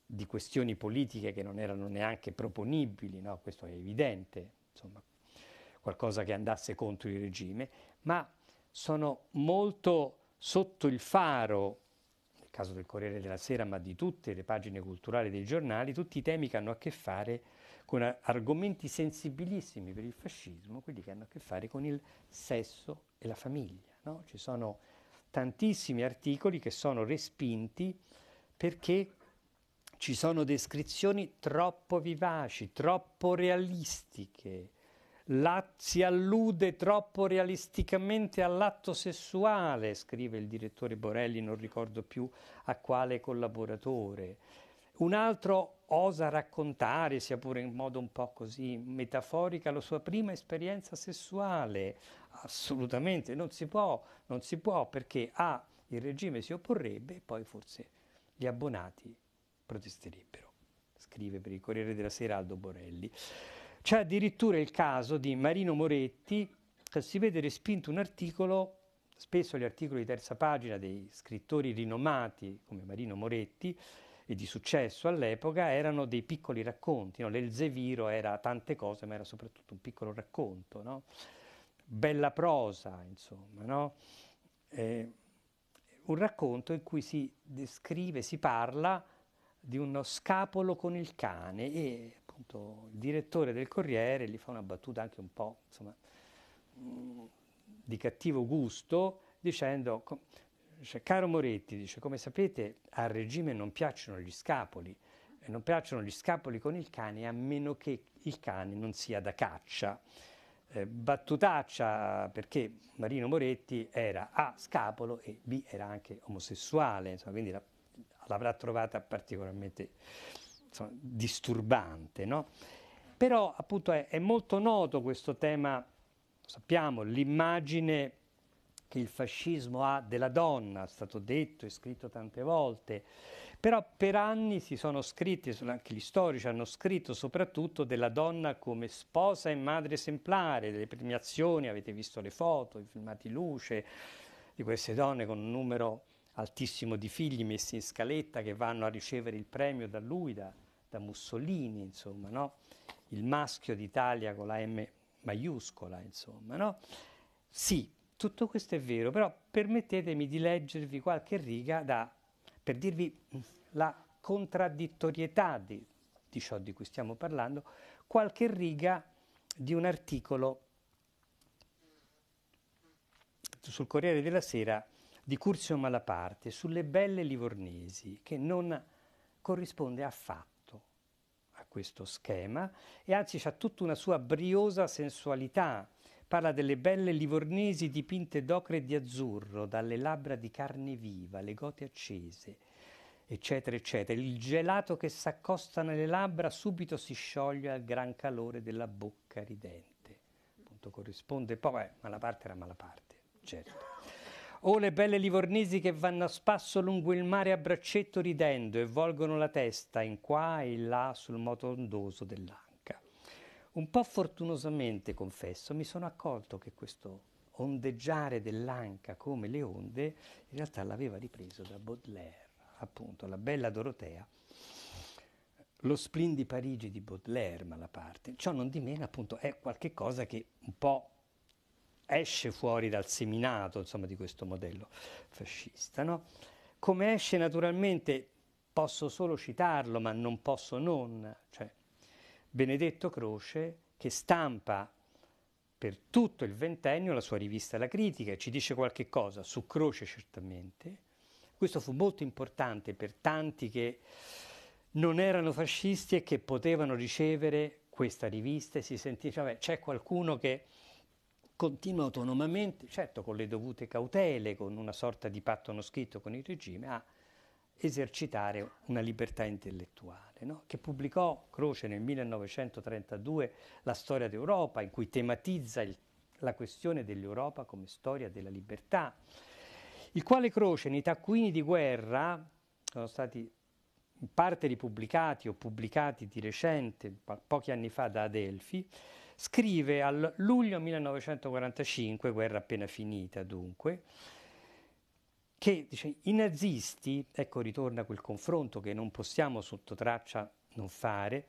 di questioni politiche che non erano neanche proponibili, no? questo è evidente, insomma, qualcosa che andasse contro il regime, ma sono molto sotto il faro, nel caso del Corriere della Sera, ma di tutte le pagine culturali dei giornali, tutti i temi che hanno a che fare con argomenti sensibilissimi per il fascismo, quelli che hanno a che fare con il sesso e la famiglia. No? Ci sono tantissimi articoli che sono respinti perché ci sono descrizioni troppo vivaci, troppo realistiche, la, si allude troppo realisticamente all'atto sessuale, scrive il direttore Borelli, non ricordo più a quale collaboratore. Un altro osa raccontare, sia pure in modo un po' così metaforica, la sua prima esperienza sessuale. Assolutamente, non si può, non si può perché A, il regime si opporrebbe e poi forse gli abbonati protesterebbero, scrive per il Corriere della Sera Aldo Borelli. C'è addirittura il caso di Marino Moretti che si vede respinto un articolo, spesso gli articoli di terza pagina dei scrittori rinomati come Marino Moretti e di successo all'epoca erano dei piccoli racconti, no? l'Elzeviro era tante cose ma era soprattutto un piccolo racconto, no? bella prosa insomma, no? eh, un racconto in cui si descrive, si parla di uno scapolo con il cane e appunto il direttore del Corriere gli fa una battuta anche un po' insomma, mm, di cattivo gusto dicendo, cioè, caro Moretti, dice, come sapete al regime non piacciono gli scapoli e non piacciono gli scapoli con il cane a meno che il cane non sia da caccia. Eh, battutaccia perché Marino Moretti era A scapolo e B era anche omosessuale, insomma, quindi la, l'avrà trovata particolarmente insomma, disturbante. No? Però appunto è, è molto noto questo tema, sappiamo, l'immagine che il fascismo ha della donna, è stato detto e scritto tante volte, però per anni si sono scritti, anche gli storici hanno scritto soprattutto della donna come sposa e madre esemplare, delle premiazioni, avete visto le foto, i filmati luce di queste donne con un numero altissimo di figli messi in scaletta che vanno a ricevere il premio da lui, da, da Mussolini, insomma, no? il maschio d'Italia con la M maiuscola, insomma. No? Sì, tutto questo è vero, però permettetemi di leggervi qualche riga da, per dirvi la contraddittorietà di, di ciò di cui stiamo parlando, qualche riga di un articolo sul Corriere della Sera di Curzio Malaparte sulle belle livornesi, che non corrisponde affatto questo schema e anzi ha tutta una sua briosa sensualità. Parla delle belle livornesi dipinte d'ocre e di azzurro, dalle labbra di carne viva, le gote accese, eccetera, eccetera. Il gelato che s'accosta nelle labbra subito si scioglie al gran calore della bocca ridente. Appunto corrisponde poi, eh, malaparte era malaparte, certo. O oh, le belle livornesi che vanno a spasso lungo il mare a braccetto ridendo e volgono la testa in qua e in là sul moto ondoso dell'anca. Un po' fortunosamente, confesso, mi sono accorto che questo ondeggiare dell'anca come le onde in realtà l'aveva ripreso da Baudelaire, appunto, la bella Dorotea lo splin di Parigi di Baudelaire, ma la parte, ciò non di meno appunto è qualche cosa che un po' esce fuori dal seminato insomma, di questo modello fascista. No? Come esce naturalmente, posso solo citarlo, ma non posso non, cioè, Benedetto Croce che stampa per tutto il ventennio la sua rivista La Critica, e ci dice qualche cosa su Croce certamente. Questo fu molto importante per tanti che non erano fascisti e che potevano ricevere questa rivista e si sentivano, cioè, c'è qualcuno che continua autonomamente, certo con le dovute cautele, con una sorta di patto non scritto con il regime, a esercitare una libertà intellettuale, no? che pubblicò Croce nel 1932 La storia d'Europa, in cui tematizza il, la questione dell'Europa come storia della libertà, il quale Croce nei taccuini di guerra, sono stati in parte ripubblicati o pubblicati di recente, pochi anni fa da Adelphi, scrive al luglio 1945, guerra appena finita dunque, che dice, i nazisti, ecco ritorna quel confronto che non possiamo sotto traccia non fare,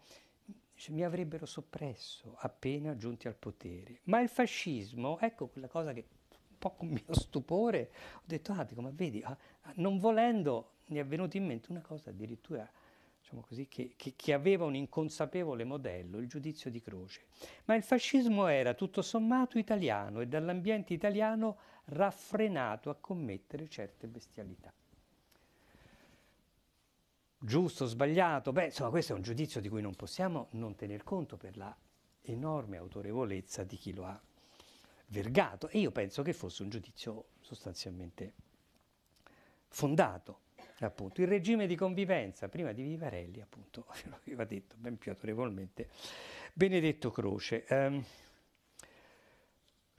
dice, mi avrebbero soppresso appena giunti al potere. Ma il fascismo, ecco quella cosa che un po' con mio stupore ho detto, ah, dico, ma vedi, ah, ah non volendo mi è venuta in mente una cosa addirittura diciamo così, che, che, che, aveva un inconsapevole modello, il giudizio di croce. Ma il fascismo era tutto sommato italiano e dall'ambiente italiano raffrenato a commettere certe bestialità. Giusto, sbagliato, beh, insomma questo è un giudizio di cui non possiamo non tener conto per la enorme autorevolezza di chi lo ha vergato e io penso che fosse un giudizio sostanzialmente fondato appunto. Il regime di convivenza, prima di Vivarelli, appunto, lo aveva detto ben più autorevolmente Benedetto Croce. Um,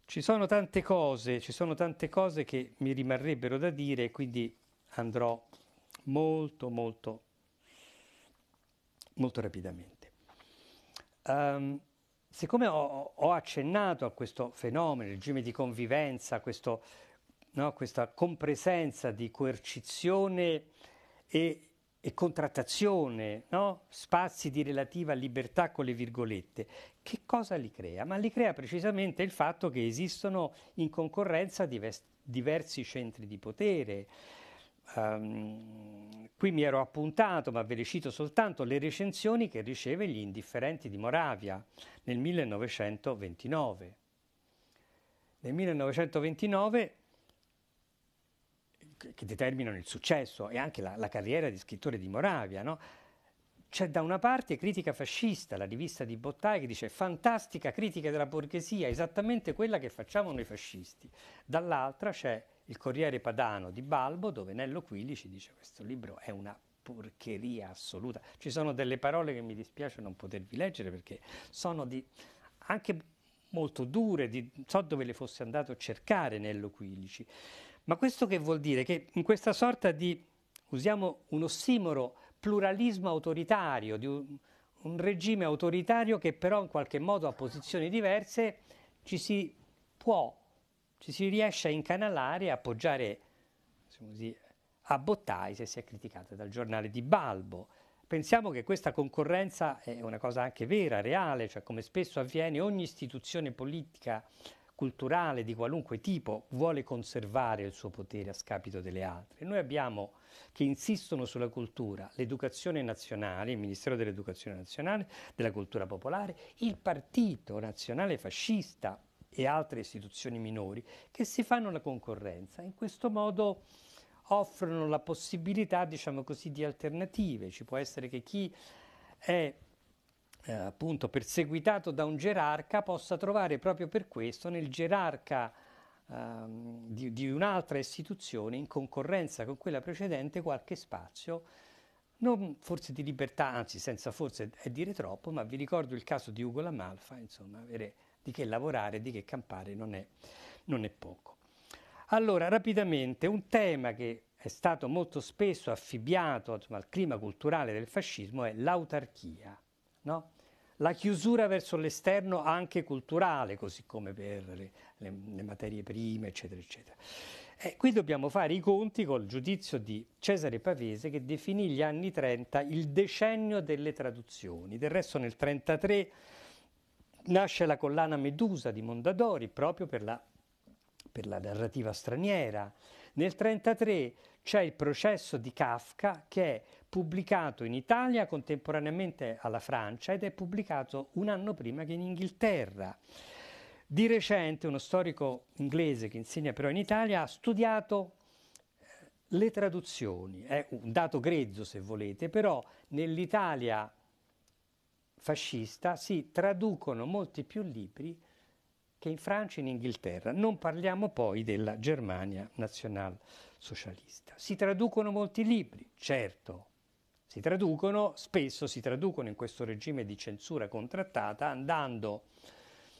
ci sono tante cose, ci sono tante cose che mi rimarrebbero da dire, quindi andrò molto, molto, molto rapidamente. Um, siccome ho, ho, accennato a questo fenomeno, il regime di convivenza, questo no? questa compresenza di coercizione e, e contrattazione, no? spazi di relativa libertà con le virgolette, che cosa li crea? Ma li crea precisamente il fatto che esistono in concorrenza divers- diversi centri di potere. Um, qui mi ero appuntato, ma ve le cito soltanto, le recensioni che riceve gli indifferenti di Moravia nel 1929. Nel 1929 che determinano il successo e anche la, la carriera di scrittore di Moravia. No? C'è da una parte Critica Fascista, la rivista di Bottai, che dice fantastica critica della borghesia, esattamente quella che facciamo noi fascisti. Dall'altra c'è il Corriere Padano di Balbo, dove Nello Quilli dice questo libro è una porcheria assoluta. Ci sono delle parole che mi dispiace non potervi leggere perché sono di, anche molto dure, di, so dove le fosse andato a cercare Nello Quilici. Ma questo che vuol dire? Che in questa sorta di, usiamo un ossimoro, pluralismo autoritario, di un, un regime autoritario che però in qualche modo ha posizioni diverse, ci si può, ci si riesce a incanalare, e appoggiare così, a Bottai se si è criticata dal giornale di Balbo. Pensiamo che questa concorrenza è una cosa anche vera, reale, cioè come spesso avviene ogni istituzione politica culturale di qualunque tipo vuole conservare il suo potere a scapito delle altre. Noi abbiamo che insistono sulla cultura, l'educazione nazionale, il Ministero dell'Educazione Nazionale, della Cultura Popolare, il Partito Nazionale Fascista e altre istituzioni minori che si fanno la concorrenza. In questo modo offrono la possibilità, diciamo così, di alternative. Ci può essere che chi è eh, appunto perseguitato da un gerarca possa trovare proprio per questo nel gerarca ehm, di, di, un'altra istituzione in concorrenza con quella precedente qualche spazio, non forse di libertà, anzi senza forse è dire troppo, ma vi ricordo il caso di Ugo Lamalfa, insomma, avere di che lavorare, di che campare non è, non è poco. Allora, rapidamente, un tema che è stato molto spesso affibbiato insomma, al clima culturale del fascismo è l'autarchia. No? La chiusura verso l'esterno anche culturale, così come per le, le, le materie prime, eccetera, eccetera. E qui dobbiamo fare i conti col giudizio di Cesare Pavese che definì gli anni 30 il decennio delle traduzioni. Del resto nel 1933 nasce la collana Medusa di Mondadori proprio per la, per la narrativa straniera. Nel 1933 c'è il processo di Kafka che è pubblicato in Italia contemporaneamente alla Francia ed è pubblicato un anno prima che in Inghilterra. Di recente uno storico inglese che insegna però in Italia ha studiato eh, le traduzioni, è un dato grezzo se volete, però nell'Italia fascista si traducono molti più libri che in Francia e in Inghilterra. Non parliamo poi della Germania nazionalsocialista. Si traducono molti libri, certo, si traducono, spesso si traducono in questo regime di censura contrattata andando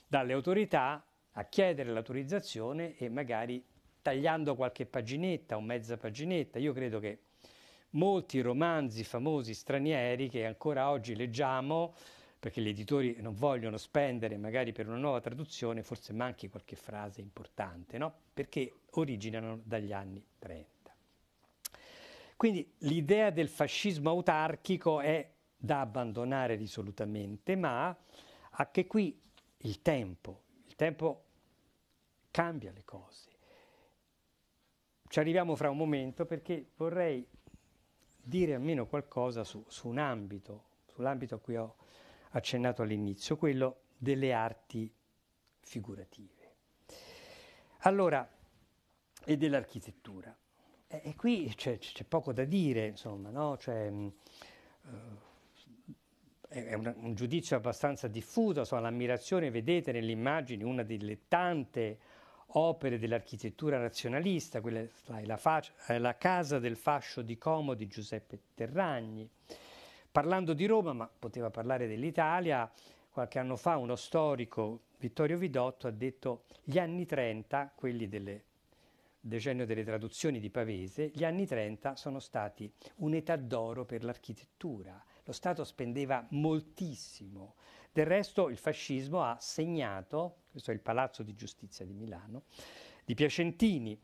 dalle autorità a chiedere l'autorizzazione e magari tagliando qualche paginetta o mezza paginetta. Io credo che molti romanzi famosi stranieri che ancora oggi leggiamo, perché gli editori non vogliono spendere magari per una nuova traduzione, forse manchi qualche frase importante, no? perché originano dagli anni 30. Quindi l'idea del fascismo autarchico è da abbandonare risolutamente, ma anche qui il tempo, il tempo cambia le cose. Ci arriviamo fra un momento perché vorrei dire almeno qualcosa su, su un ambito, sull'ambito a cui ho accennato all'inizio, quello delle arti figurative. Allora, e dell'architettura. E, qui c'è, c'è, poco da dire, insomma, no? Cioè, uh, è un, un, giudizio abbastanza diffuso, insomma, l'ammirazione, vedete nelle immagini, una delle tante opere dell'architettura razionalista, quella è la, faccia, la casa del fascio di Como di Giuseppe Terragni. Parlando di Roma, ma poteva parlare dell'Italia, qualche anno fa uno storico, Vittorio Vidotto, ha detto gli anni 30, quelli delle decennio delle traduzioni di Pavese, gli anni 30 sono stati un'età d'oro per l'architettura. Lo Stato spendeva moltissimo. Del resto il fascismo ha segnato, questo è il Palazzo di Giustizia di Milano, di Piacentini,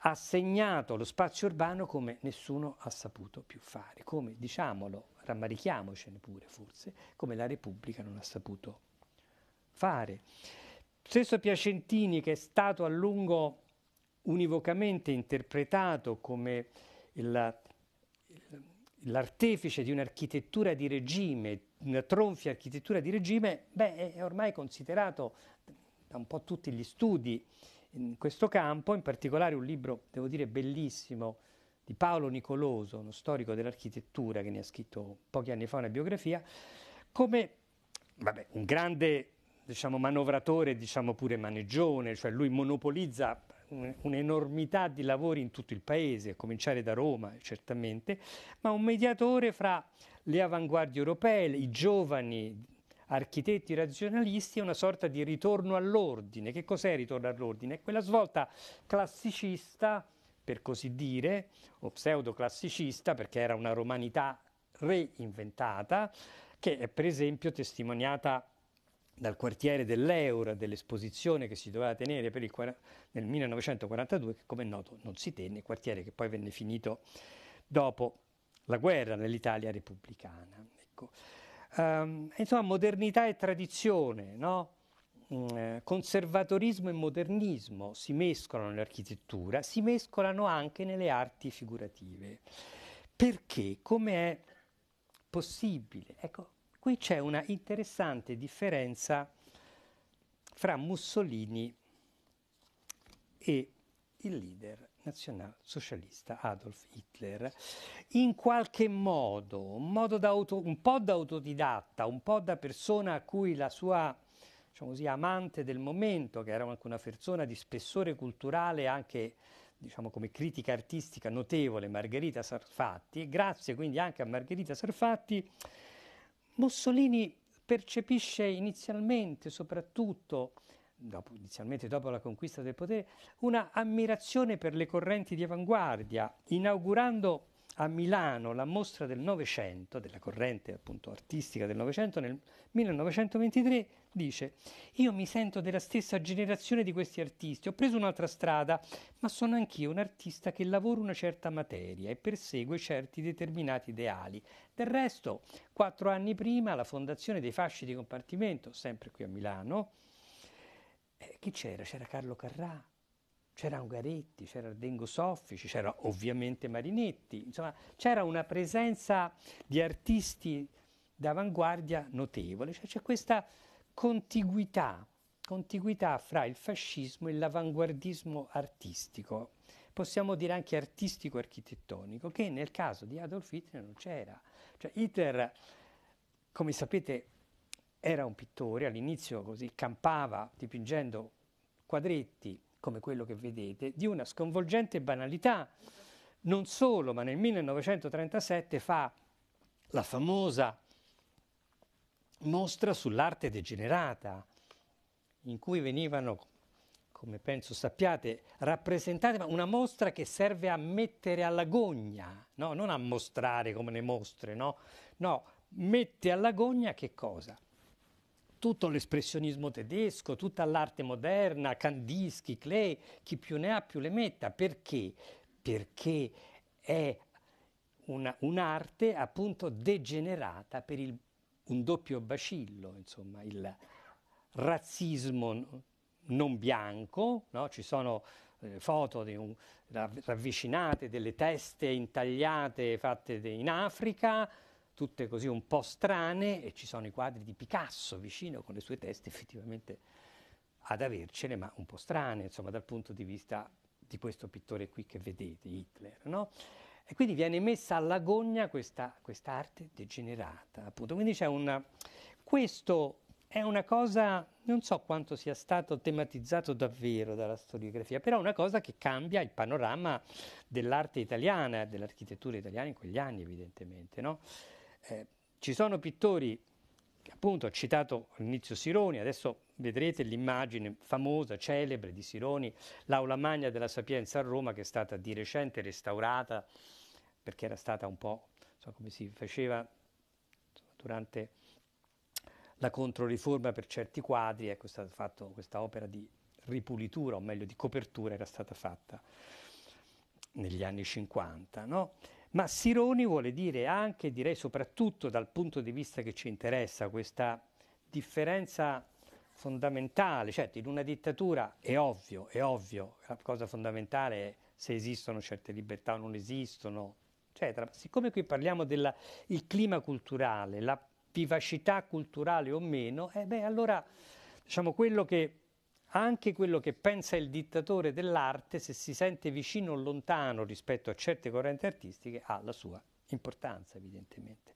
ha segnato lo spazio urbano come nessuno ha saputo più fare, come, diciamolo, rammarichiamocene pure forse, come la Repubblica non ha saputo fare. Stesso Piacentini che è stato a lungo univocamente interpretato come il, l'artefice di un'architettura di regime, una tronfia architettura di regime, beh, è ormai considerato da un po' tutti gli studi in questo campo, in particolare un libro, devo dire, bellissimo di Paolo Nicoloso, uno storico dell'architettura che ne ha scritto pochi anni fa una biografia, come vabbè, un grande diciamo, manovratore, diciamo pure maneggione, cioè lui monopolizza un'enormità di lavori in tutto il paese, a cominciare da Roma certamente, ma un mediatore fra le avanguardie europee, i giovani architetti razionalisti, e una sorta di ritorno all'ordine. Che cos'è ritorno all'ordine? È quella svolta classicista, per così dire, o pseudo-classicista, perché era una romanità reinventata, che è per esempio testimoniata dal quartiere dell'Eura, dell'esposizione che si doveva tenere per il, nel 1942, che come è noto non si tenne, quartiere che poi venne finito dopo la guerra nell'Italia repubblicana. Ecco. Um, insomma, modernità e tradizione, no? mm, eh, conservatorismo e modernismo si mescolano nell'architettura, si mescolano anche nelle arti figurative. Perché? Come è possibile? Ecco, Qui c'è una interessante differenza fra Mussolini e il leader nazionalsocialista Adolf Hitler. In qualche modo, un, modo auto, un, po' da autodidatta, un po' da persona a cui la sua diciamo così, amante del momento, che era anche una persona di spessore culturale, anche diciamo, come critica artistica notevole, Margherita Sarfatti, grazie quindi anche a Margherita Sarfatti, Mussolini percepisce inizialmente, soprattutto dopo, inizialmente dopo la conquista del potere, una ammirazione per le correnti di avanguardia, inaugurando a Milano la mostra del Novecento, della corrente appunto artistica del Novecento nel 1923 Dice, io mi sento della stessa generazione di questi artisti, ho preso un'altra strada, ma sono anch'io un artista che lavora una certa materia e persegue certi determinati ideali. Del resto, quattro anni prima, la fondazione dei fasci di compartimento, sempre qui a Milano, eh, chi c'era? C'era Carlo Carrà, c'era Ungaretti, c'era Ardengo Soffici, c'era ovviamente Marinetti, insomma c'era una presenza di artisti d'avanguardia notevole, cioè, c'è questa contiguità, contiguità fra il fascismo e l'avanguardismo artistico, possiamo dire anche artistico-architettonico, che nel caso di Adolf Hitler non c'era. Cioè Hitler, come sapete, era un pittore, all'inizio così campava dipingendo quadretti come quello che vedete, di una sconvolgente banalità. Non solo, ma nel 1937 fa la famosa mostra sull'arte degenerata, in cui venivano, come penso sappiate, rappresentate, ma una mostra che serve a mettere all'agonia, no? non a mostrare come le mostre, no? no, mette all'agonia che cosa? Tutto l'espressionismo tedesco, tutta l'arte moderna, Kandinsky, Clay, chi più ne ha più le metta. Perché? Perché è una, un'arte appunto degenerata per il un doppio bacillo, insomma, il razzismo non bianco, no? ci sono eh, foto un, ravvicinate delle teste intagliate fatte de, in Africa, tutte così un po' strane, e ci sono i quadri di Picasso vicino con le sue teste effettivamente ad avercene, ma un po' strane, insomma, dal punto di vista di questo pittore qui che vedete, Hitler. No? E quindi viene messa all'agonia questa, arte degenerata, appunto. Quindi c'è una... Questo è una cosa, non so quanto sia stato tematizzato davvero dalla storiografia, però è una cosa che cambia il panorama dell'arte italiana, dell'architettura italiana in quegli anni evidentemente. No? Eh, ci sono pittori appunto ha citato all'inizio Sironi, adesso vedrete l'immagine famosa, celebre di Sironi, l'aula magna della Sapienza a Roma che è stata di recente restaurata perché era stata un po' so come si faceva insomma, durante la controriforma per certi quadri, ecco, è stata fatta questa opera di ripulitura, o meglio di copertura, era stata fatta negli anni 50. No? Ma Sironi vuole dire anche, direi soprattutto dal punto di vista che ci interessa, questa differenza fondamentale, certo in una dittatura è ovvio, è ovvio, la cosa fondamentale è se esistono certe libertà o non esistono, eccetera. Ma Siccome qui parliamo del clima culturale, la vivacità culturale o meno, eh beh, allora diciamo quello che anche quello che pensa il dittatore dell'arte, se si sente vicino o lontano rispetto a certe correnti artistiche, ha la sua importanza, evidentemente.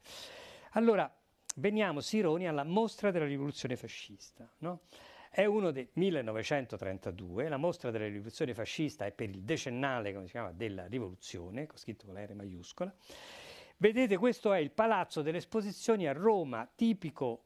Allora, veniamo, Sironi, alla mostra della rivoluzione fascista. No? È uno del 1932, la mostra della rivoluzione fascista è per il decennale, come si chiama, della rivoluzione, con scritto con la R maiuscola. Vedete, questo è il palazzo delle esposizioni a Roma, tipico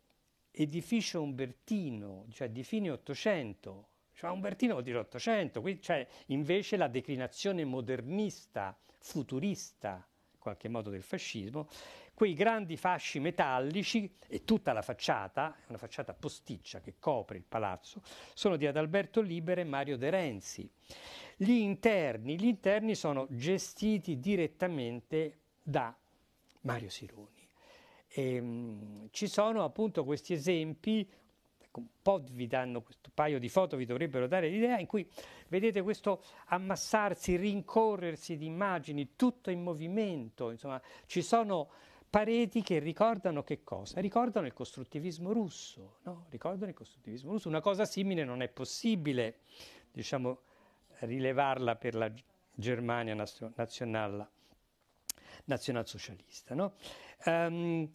edificio umbertino, cioè di fine 800, cioè Umbertino vuol dire 800, qui c'è invece la declinazione modernista, futurista, in qualche modo del fascismo, quei grandi fasci metallici e tutta la facciata, una facciata posticcia che copre il palazzo, sono di Adalberto Libera e Mario De Renzi. Gli interni, gli interni sono gestiti direttamente da Mario Sironi. E, ehm, ci sono appunto questi esempi, ecco, un po' vi danno questo paio di foto, vi dovrebbero dare l'idea, in cui vedete questo ammassarsi, rincorrersi di immagini, tutto in movimento, insomma ci sono pareti che ricordano che cosa? Ricordano il costruttivismo russo, no? Ricordano il costruttivismo russo, una cosa simile non è possibile, diciamo, rilevarla per la Germania nazionale nazionalsocialista, no? Um,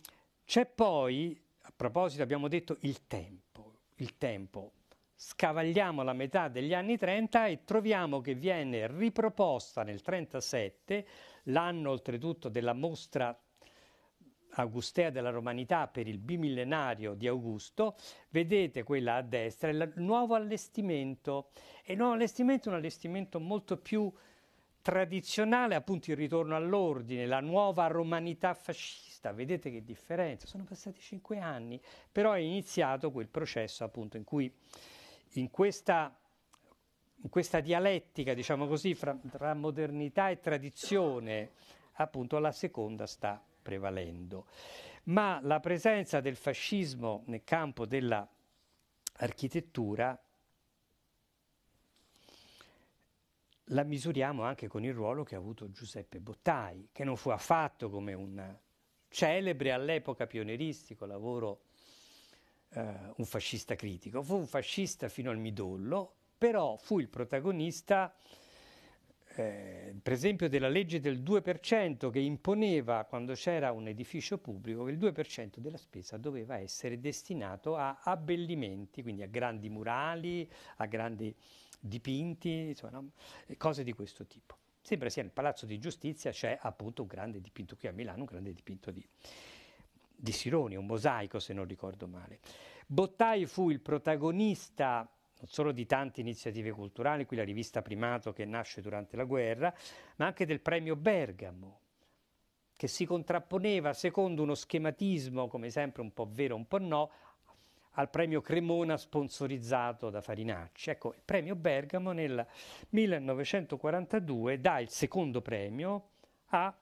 c'è poi, a proposito abbiamo detto il tempo, il tempo. Scavagliamo la metà degli anni 30 e troviamo che viene riproposta nel 37, l'anno oltretutto della mostra Augustea della Romanità per il bimillenario di Augusto, vedete quella a destra, il nuovo allestimento. E il nuovo allestimento è un allestimento molto più tradizionale, appunto il ritorno all'ordine, la nuova romanità fascista vista, vedete che differenza, sono passati cinque anni, però è iniziato quel processo appunto in cui in questa, in questa dialettica, diciamo così, fra, tra modernità e tradizione, appunto la seconda sta prevalendo. Ma la presenza del fascismo nel campo dell'architettura la misuriamo anche con il ruolo che ha avuto Giuseppe Bottai, che non fu affatto come un celebre all'epoca pionieristico lavoro eh, Un fascista critico. Fu un fascista fino al midollo, però fu il protagonista, eh, per esempio, della legge del 2% che imponeva, quando c'era un edificio pubblico, che il 2% della spesa doveva essere destinato a abbellimenti, quindi a grandi murali, a grandi dipinti, insomma, no? cose di questo tipo sempre sia nel Palazzo di Giustizia c'è appunto un grande dipinto qui a Milano, un grande dipinto di, di Sironi, un mosaico se non ricordo male. Bottai fu il protagonista non solo di tante iniziative culturali, qui la rivista Primato che nasce durante la guerra, ma anche del premio Bergamo, che si contrapponeva secondo uno schematismo, come sempre un po' vero, un po' no, al premio Cremona sponsorizzato da Farinacci. Ecco, il premio Bergamo nel 1942 dà il secondo premio a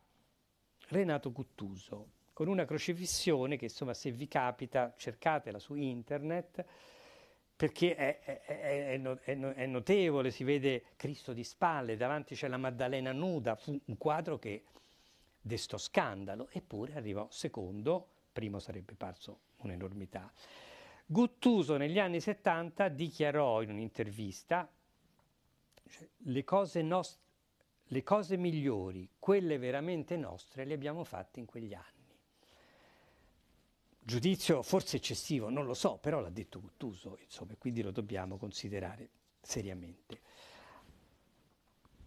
Renato Guttuso con una crocifissione che insomma se vi capita cercatela su internet perché è, è, è, è, notevole, si vede Cristo di spalle, davanti c'è la Maddalena nuda, fu un quadro che destò scandalo, eppure arrivò secondo, primo sarebbe parso un'enormità. Guttuso negli anni 70 dichiarò in un'intervista cioè, le cose, nost- le cose migliori, quelle veramente nostre, le abbiamo fatte in quegli anni. Giudizio forse eccessivo, non lo so, però l'ha detto Guttuso, insomma, quindi lo dobbiamo considerare seriamente.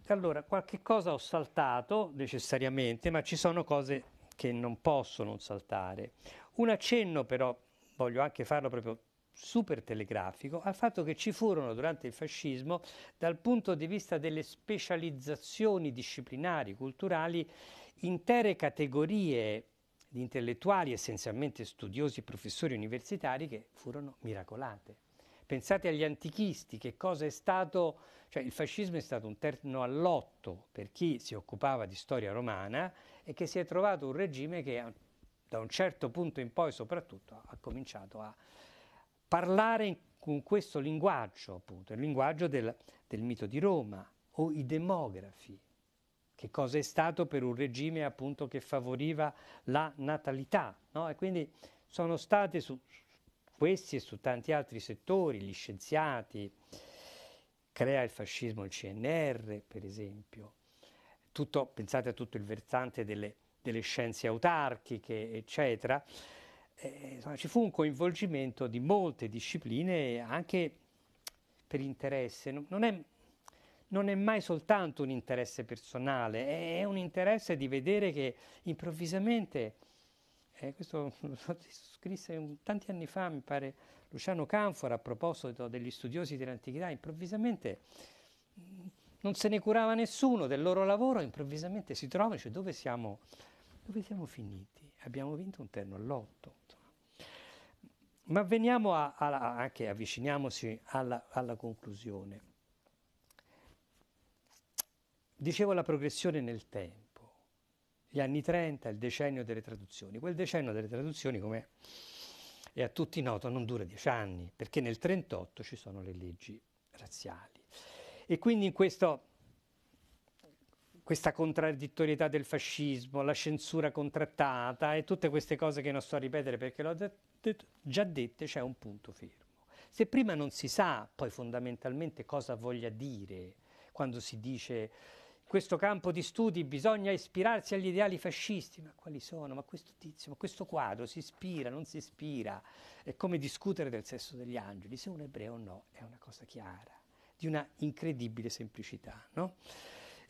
Allora, qualche cosa ho saltato necessariamente, ma ci sono cose che non posso non saltare. Un accenno però voglio anche farlo proprio super telegrafico, al fatto che ci furono durante il fascismo, dal punto di vista delle specializzazioni disciplinari, culturali, intere categorie di intellettuali, essenzialmente studiosi, professori universitari, che furono miracolate. Pensate agli antichisti, che cosa è stato, cioè il fascismo è stato un terno all'otto per chi si occupava di storia romana e che si è trovato un regime che da un certo punto in poi soprattutto ha cominciato a parlare con questo linguaggio, appunto, il linguaggio del, del mito di Roma o i demografi, che cosa è stato per un regime appunto che favoriva la natalità. No? E quindi sono state su questi e su tanti altri settori, gli scienziati, crea il fascismo il CNR per esempio, tutto, pensate a tutto il versante delle delle scienze autarchiche, eccetera. Eh, insomma, ci fu un coinvolgimento di molte discipline anche per interesse. Non, è, non è, mai soltanto un interesse personale, è, un interesse di vedere che improvvisamente, eh, questo lo scrisse un, tanti anni fa, mi pare, Luciano Canfora a proposito degli studiosi dell'antichità, improvvisamente mm, non se ne curava nessuno del loro lavoro, improvvisamente si trova, cioè dove siamo dove siamo finiti? Abbiamo vinto un terno all'otto. Ma veniamo a, a, anche, avviciniamoci alla, alla conclusione. Dicevo la progressione nel tempo gli anni 30, il decennio delle traduzioni. Quel decennio delle traduzioni, come è a tutti noto, non dura dieci anni, perché nel 38 ci sono le leggi razziali. E quindi in questo questa contraddittorietà del fascismo, la censura contrattata e tutte queste cose che non sto a ripetere perché l'ho detto, già dette, c'è un punto fermo. Se prima non si sa poi fondamentalmente cosa voglia dire quando si dice questo campo di studi bisogna ispirarsi agli ideali fascisti, ma quali sono? Ma questo tizio, ma questo quadro si ispira, non si ispira? È come discutere del sesso degli angeli, se un ebreo o no, è una cosa chiara, di una incredibile semplicità, no?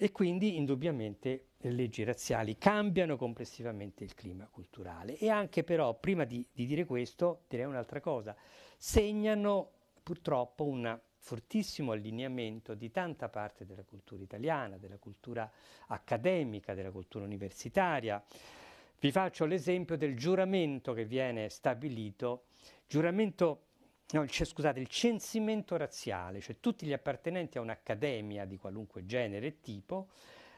e quindi indubbiamente le leggi razziali cambiano complessivamente il clima culturale e anche però, prima di, di dire questo, direi un'altra cosa, segnano purtroppo un fortissimo allineamento di tanta parte della cultura italiana, della cultura accademica, della cultura universitaria. Vi faccio l'esempio del giuramento che viene stabilito, giuramento no, il, scusate, il censimento razziale, cioè tutti gli appartenenti a un'accademia di qualunque genere e tipo,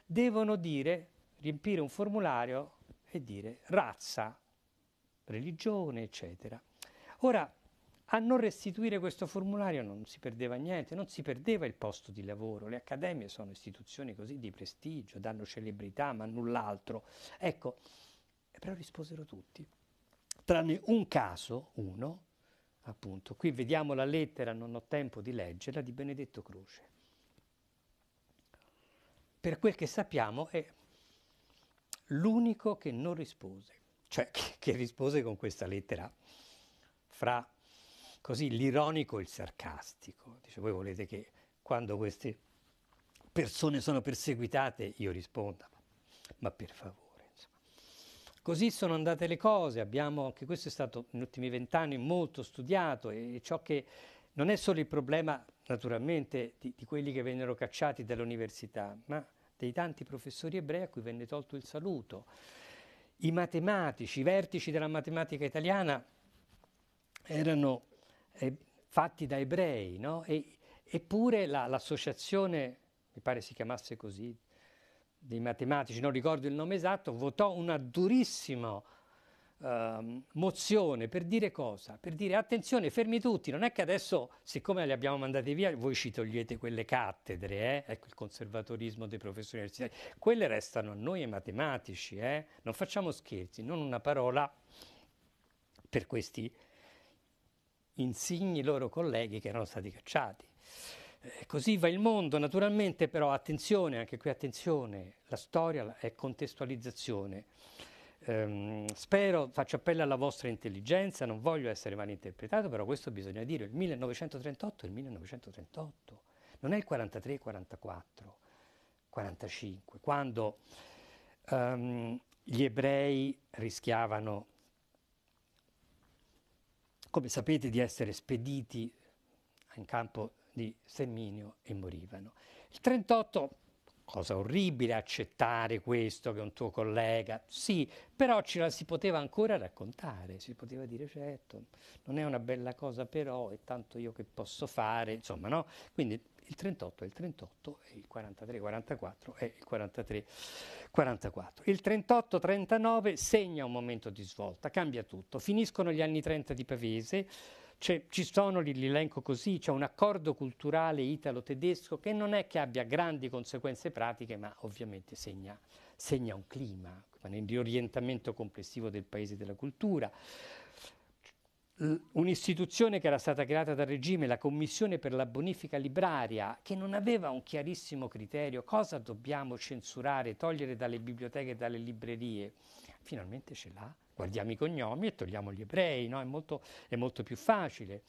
devono dire, riempire un formulario e dire razza, religione, eccetera. Ora, a non restituire questo formulario non si perdeva niente, non si perdeva il posto di lavoro, le accademie sono istituzioni così di prestigio, danno celebrità, ma null'altro. Ecco, però risposero tutti, tranne un caso, uno, appunto. Qui vediamo la lettera, non ho tempo di leggerla, di Benedetto Croce. Per quel che sappiamo è l'unico che non rispose, cioè che, che rispose con questa lettera fra così l'ironico e il sarcastico. Dice, voi volete che quando queste persone sono perseguitate io risponda, ma per favore. Così sono andate le cose, abbiamo, anche questo è stato negli ultimi vent'anni molto studiato e, ciò che non è solo il problema naturalmente di, di quelli che vennero cacciati dall'università, ma dei tanti professori ebrei a cui venne tolto il saluto. I matematici, i vertici della matematica italiana erano eh, fatti da ebrei, no? e, eppure l'associazione, mi pare si chiamasse così, dei matematici, non ricordo il nome esatto, votò una durissima eh, mozione per dire cosa? Per dire attenzione, fermi tutti, non è che adesso, siccome li abbiamo mandati via, voi ci togliete quelle cattedre, eh? ecco il conservatorismo dei professori universitari, quelle restano a noi ai matematici, eh? non facciamo scherzi, non una parola per questi insigni loro colleghi che erano stati cacciati. Eh, così va il mondo, naturalmente però attenzione, anche qui attenzione, la storia è contestualizzazione. Um, spero, faccio appello alla vostra intelligenza, non voglio essere malinterpretato, però questo bisogna dire, il 1938 è il 1938, non è il 43, 44, 45, quando um, gli ebrei rischiavano, come sapete, di essere spediti in campo di Serminio e morivano. Il 38, cosa orribile accettare questo che un tuo collega, sì, però ce la si poteva ancora raccontare, si poteva dire certo, non è una bella cosa però, e tanto io che posso fare, insomma no? Quindi il 38 è il 38 e il 43-44 è il 43-44. Il 38-39 segna un momento di svolta, cambia tutto. Finiscono gli anni 30 di Pavese, c'è, cioè, ci sono, li, li elenco così, c'è un accordo culturale italo-tedesco che non è che abbia grandi conseguenze pratiche, ma ovviamente segna, segna un clima, un riorientamento complessivo del paese e della cultura. un'istituzione che era stata creata dal regime, la Commissione per la bonifica libraria, che non aveva un chiarissimo criterio, cosa dobbiamo censurare, togliere dalle biblioteche e dalle librerie, finalmente ce l'ha guardiamo i cognomi e togliamo gli ebrei, no? è, molto, è molto più facile.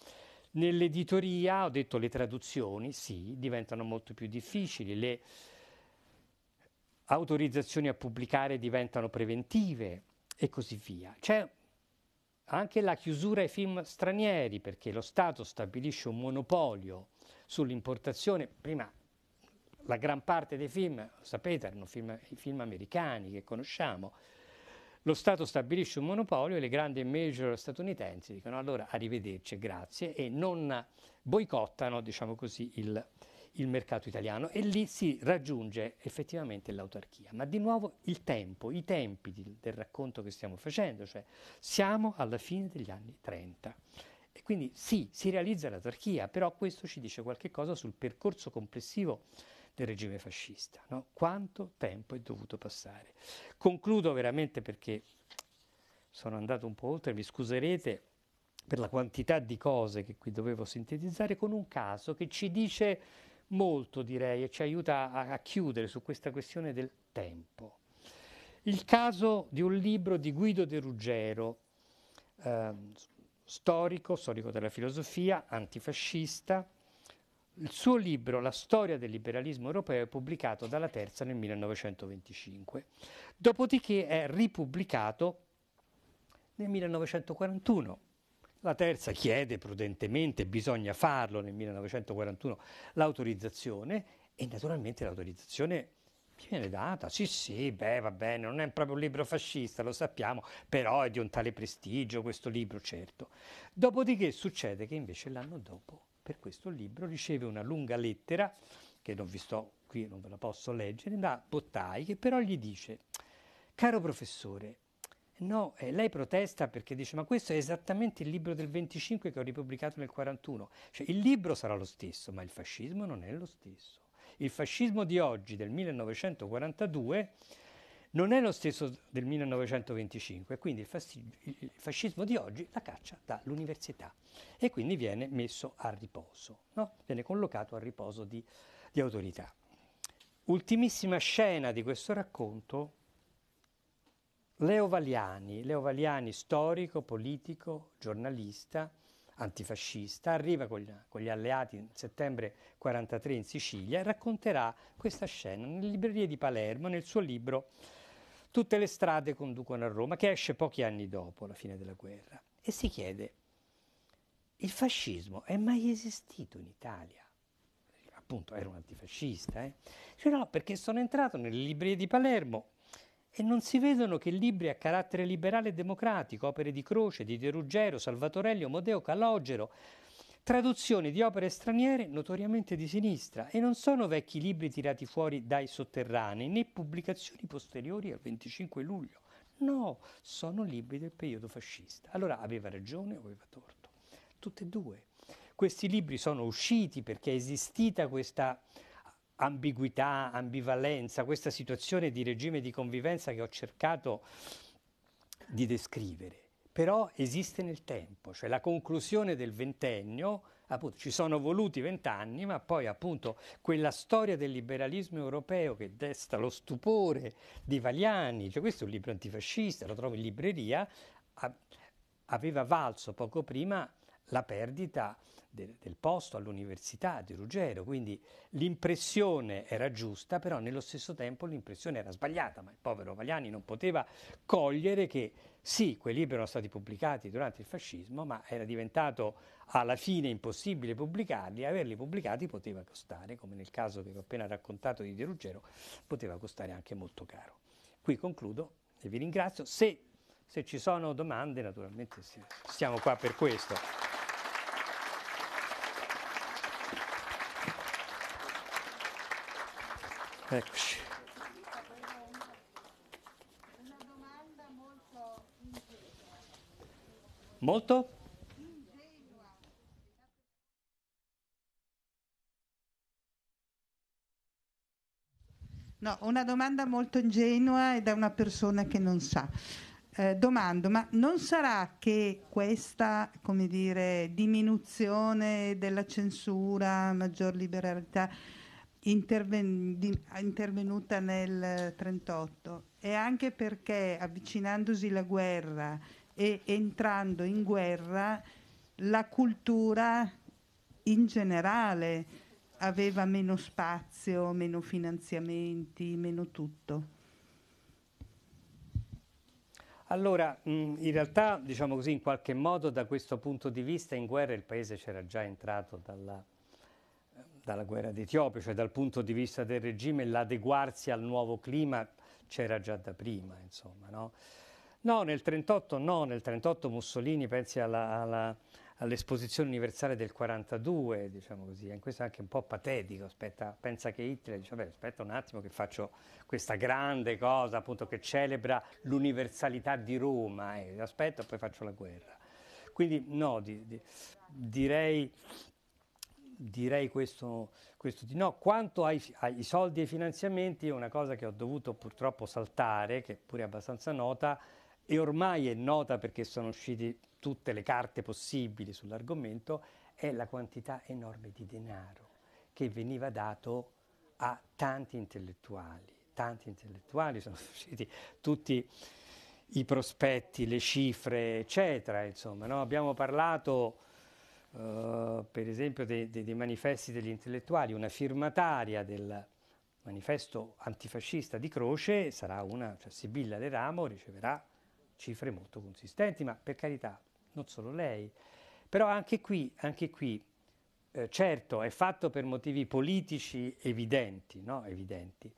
Nell'editoria, ho detto le traduzioni, sì, diventano molto più difficili, le autorizzazioni a pubblicare diventano preventive e così via. C'è anche la chiusura ai film stranieri, perché lo Stato stabilisce un monopolio sull'importazione. Prima la gran parte dei film, sapete, erano film, i film americani che conosciamo, lo Stato stabilisce un monopolio e le grandi major statunitensi dicono allora arrivederci, grazie, e non boicottano, diciamo così, il, il mercato italiano e lì si raggiunge effettivamente l'autarchia. Ma di nuovo il tempo, i tempi di, del racconto che stiamo facendo, cioè siamo alla fine degli anni 30. E quindi sì, si realizza l'autarchia, però questo ci dice qualche cosa sul percorso complessivo del regime fascista. No? Quanto tempo è dovuto passare? Concludo veramente perché sono andato un po' oltre, vi scuserete per la quantità di cose che qui dovevo sintetizzare, con un caso che ci dice molto, direi, e ci aiuta a, a chiudere su questa questione del tempo. Il caso di un libro di Guido De Ruggero, eh, storico, storico della filosofia, antifascista, il suo libro La storia del liberalismo europeo è pubblicato dalla Terza nel 1925, dopodiché è ripubblicato nel 1941. La terza chiede prudentemente, bisogna farlo nel 1941, l'autorizzazione e naturalmente l'autorizzazione viene data, sì sì, beh va bene, non è proprio un libro fascista, lo sappiamo, però è di un tale prestigio questo libro, certo. Dopodiché succede che invece l'anno dopo per questo libro, riceve una lunga lettera, che non vi sto qui, non ve la posso leggere, da Bottai, che però gli dice, caro professore, No, eh, lei protesta perché dice ma questo è esattamente il libro del 25 che ho ripubblicato nel 41. Cioè, il libro sarà lo stesso, ma il fascismo non è lo stesso. Il fascismo di oggi, del 1942, non è lo stesso del 1925, quindi il, fascismo, il fascismo di oggi la caccia dall'università e quindi viene messo a riposo, no? viene collocato a riposo di, di autorità. Ultimissima scena di questo racconto, Leo Valiani, Leo Valiani storico, politico, giornalista, antifascista, arriva con gli, con gli alleati nel settembre 1943 in Sicilia e racconterà questa scena nelle librerie di Palermo nel suo libro Tutte le strade conducono a Roma, che esce pochi anni dopo la fine della guerra, e si chiede, il fascismo è mai esistito in Italia? Appunto, era un antifascista. Eh? Cioè, no, perché sono entrato nelle librerie di Palermo e non si vedono che libri a carattere liberale e democratico, opere di Croce, di De Ruggero, Salvatorelli, Omodeo, Calogero, traduzioni di opere straniere notoriamente di sinistra e non sono vecchi libri tirati fuori dai sotterranei né pubblicazioni posteriori al 25 luglio. No, sono libri del periodo fascista. Allora aveva ragione o aveva torto? Tutte e due. Questi libri sono usciti perché è esistita questa ambiguità, ambivalenza, questa situazione di regime di convivenza che ho cercato di descrivere però esiste nel tempo, cioè la conclusione del ventennio, appunto ci sono voluti vent'anni, ma poi appunto quella storia del liberalismo europeo che desta lo stupore di Valiani, cioè questo è un libro antifascista, lo trovo in libreria, a, aveva valso poco prima la perdita del, del posto all'università di Ruggero, quindi l'impressione era giusta, però nello stesso tempo l'impressione era sbagliata, ma il povero Valiani non poteva cogliere che sì, quei libri erano stati pubblicati durante il fascismo, ma era diventato alla fine impossibile pubblicarli e averli pubblicati poteva costare, come nel caso che vi ho appena raccontato di De Ruggero, poteva costare anche molto caro. Qui concludo e vi ringrazio. Se, se ci sono domande, naturalmente siamo qua per questo. Eccoci. Molto? No, una domanda molto ingenua e da una persona che non sa. Eh, domando, ma non sarà che questa, come dire, diminuzione della censura, maggior liberalità interven- di- intervenuta nel 1938 e anche perché avvicinandosi la guerra e entrando in guerra la cultura in generale aveva meno spazio, meno finanziamenti, meno tutto. Allora, in realtà, diciamo così, in qualche modo da questo punto di vista in guerra il paese c'era già entrato dalla, dalla guerra d'Etiopia, cioè dal punto di vista del regime l'adeguarsi al nuovo clima c'era già da prima, insomma, no? No, nel 38 no, nel 38 Mussolini pensi all'esposizione universale del 42, diciamo così, e questo è anche un po' patetico, aspetta, pensa che Hitler dice, vabbè, aspetta un attimo che faccio questa grande cosa appunto che celebra l'universalità di Roma, eh, aspetta poi faccio la guerra. Quindi no, di, di, direi direi questo, questo, di no. Quanto ai, ai soldi e ai finanziamenti, una cosa che ho dovuto purtroppo saltare, che è pure abbastanza nota, e ormai è nota perché sono uscite tutte le carte possibili sull'argomento, è la quantità enorme di denaro che veniva dato a tanti intellettuali. Tanti intellettuali sono usciti tutti i prospetti, le cifre, eccetera. Insomma, no? Abbiamo parlato uh, per esempio dei, dei, dei manifesti degli intellettuali, una firmataria del manifesto antifascista di Croce sarà una, cioè Sibilla De Ramo riceverà cifre molto consistenti, ma per carità, non solo lei. Però anche qui, anche qui eh, certo, è fatto per motivi politici evidenti, no? evidenti,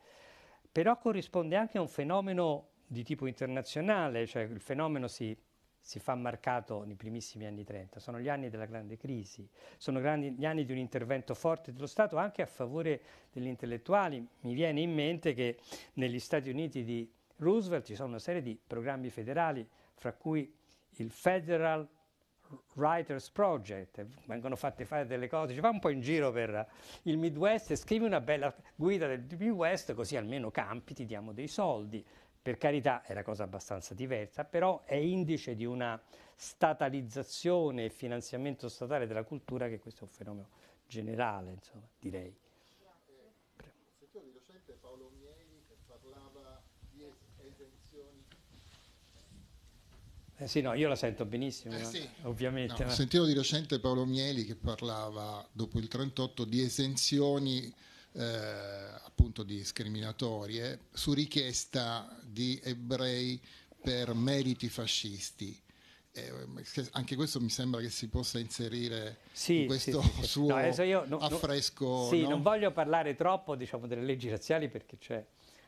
però corrisponde anche a un fenomeno di tipo internazionale, cioè il fenomeno si, si fa marcato nei primissimi anni 30, sono gli anni della grande crisi, sono grandi, gli anni di un intervento forte dello Stato anche a favore degli intellettuali. Mi viene in mente che negli Stati Uniti di Roosevelt, ci sono una serie di programmi federali, fra cui il Federal Writers Project, vengono fatte fare delle cose, ci va un po' in giro per il Midwest e scrivi una bella guida del Midwest così almeno campi, ti diamo dei soldi. Per carità è una cosa abbastanza diversa, però è indice di una statalizzazione e finanziamento statale della cultura che questo è un fenomeno generale, insomma, direi. Eh sì, no, io la sento benissimo, eh sì. ovviamente. No, ma... Eh. Sentivo di recente Paolo Mieli che parlava dopo il 38 di esenzioni eh, appunto discriminatorie eh, su richiesta di ebrei per meriti fascisti. Eh, anche questo mi sembra che si possa inserire sì, in questo sì, sì, suo no, no, affresco. Sì, no? non voglio parlare troppo diciamo, delle leggi razziali perché c'è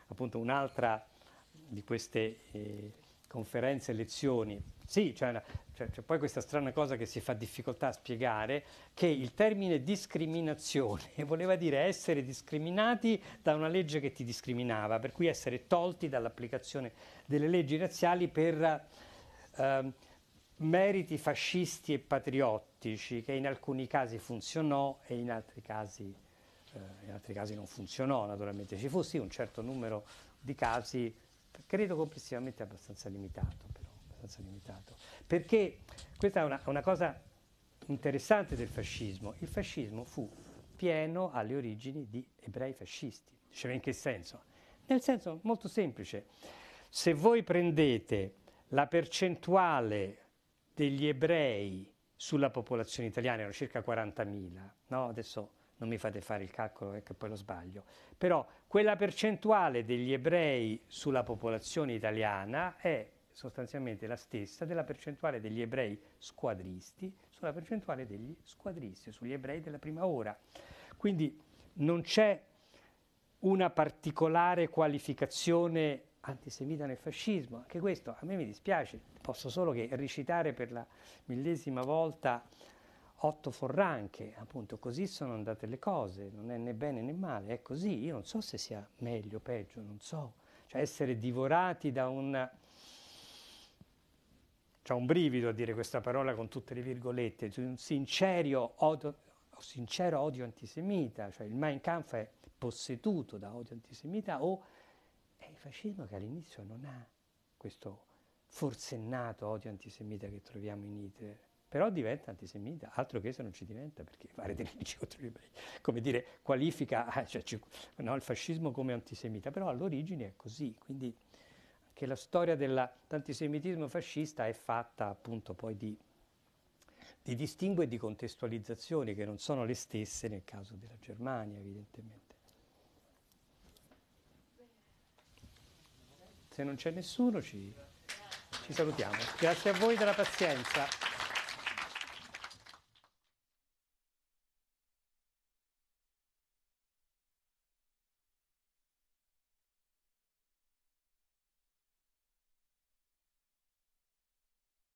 appunto un'altra di queste eh, conferenze, lezioni. Sì, c'è, una, c'è, poi questa strana cosa che si fa difficoltà a spiegare, che il termine discriminazione voleva dire essere discriminati da una legge che ti discriminava, per cui essere tolti dall'applicazione delle leggi razziali per eh, meriti fascisti e patriottici, che in alcuni casi funzionò e in altri casi, eh, in altri casi non funzionò, naturalmente ci fu sì un certo numero di casi credo complessivamente abbastanza limitato, però, abbastanza limitato. Perché questa è una, una cosa interessante del fascismo. Il fascismo fu pieno alle origini di ebrei fascisti. Diceva in che senso? Nel senso molto semplice. Se voi prendete la percentuale degli ebrei sulla popolazione italiana, erano circa 40.000, no? adesso non mi fate fare il calcolo eh, che poi lo sbaglio, però quella percentuale degli ebrei sulla popolazione italiana è sostanzialmente la stessa della percentuale degli ebrei squadristi sulla percentuale degli squadristi, sugli ebrei della prima ora. Quindi non c'è una particolare qualificazione antisemita nel fascismo, anche questo a me mi dispiace, posso solo che recitare per la millesima volta otto forranche, appunto così sono andate le cose, non è né bene né male, è così, io non so se sia meglio o peggio, non so, cioè essere divorati da un... C'è cioè, un brivido a dire questa parola con tutte le virgolette, cioè, un sincero odio, sincero odio antisemita, cioè il Mein Kampf è posseduto da odio antisemita o è il fascismo che all'inizio non ha questo forsennato odio antisemita che troviamo in Hitler però diventa antisemita, altro che se non ci diventa, perché fare delle nemici contro gli ebrei, come dire, qualifica ah, cioè, no, il fascismo come antisemita, però all'origine è così, quindi anche la storia dell'antisemitismo fascista è fatta appunto poi di, di distinguo e di contestualizzazioni che non sono le stesse nel caso della Germania evidentemente. Se non c'è nessuno ci, ci salutiamo. Grazie a voi della pazienza.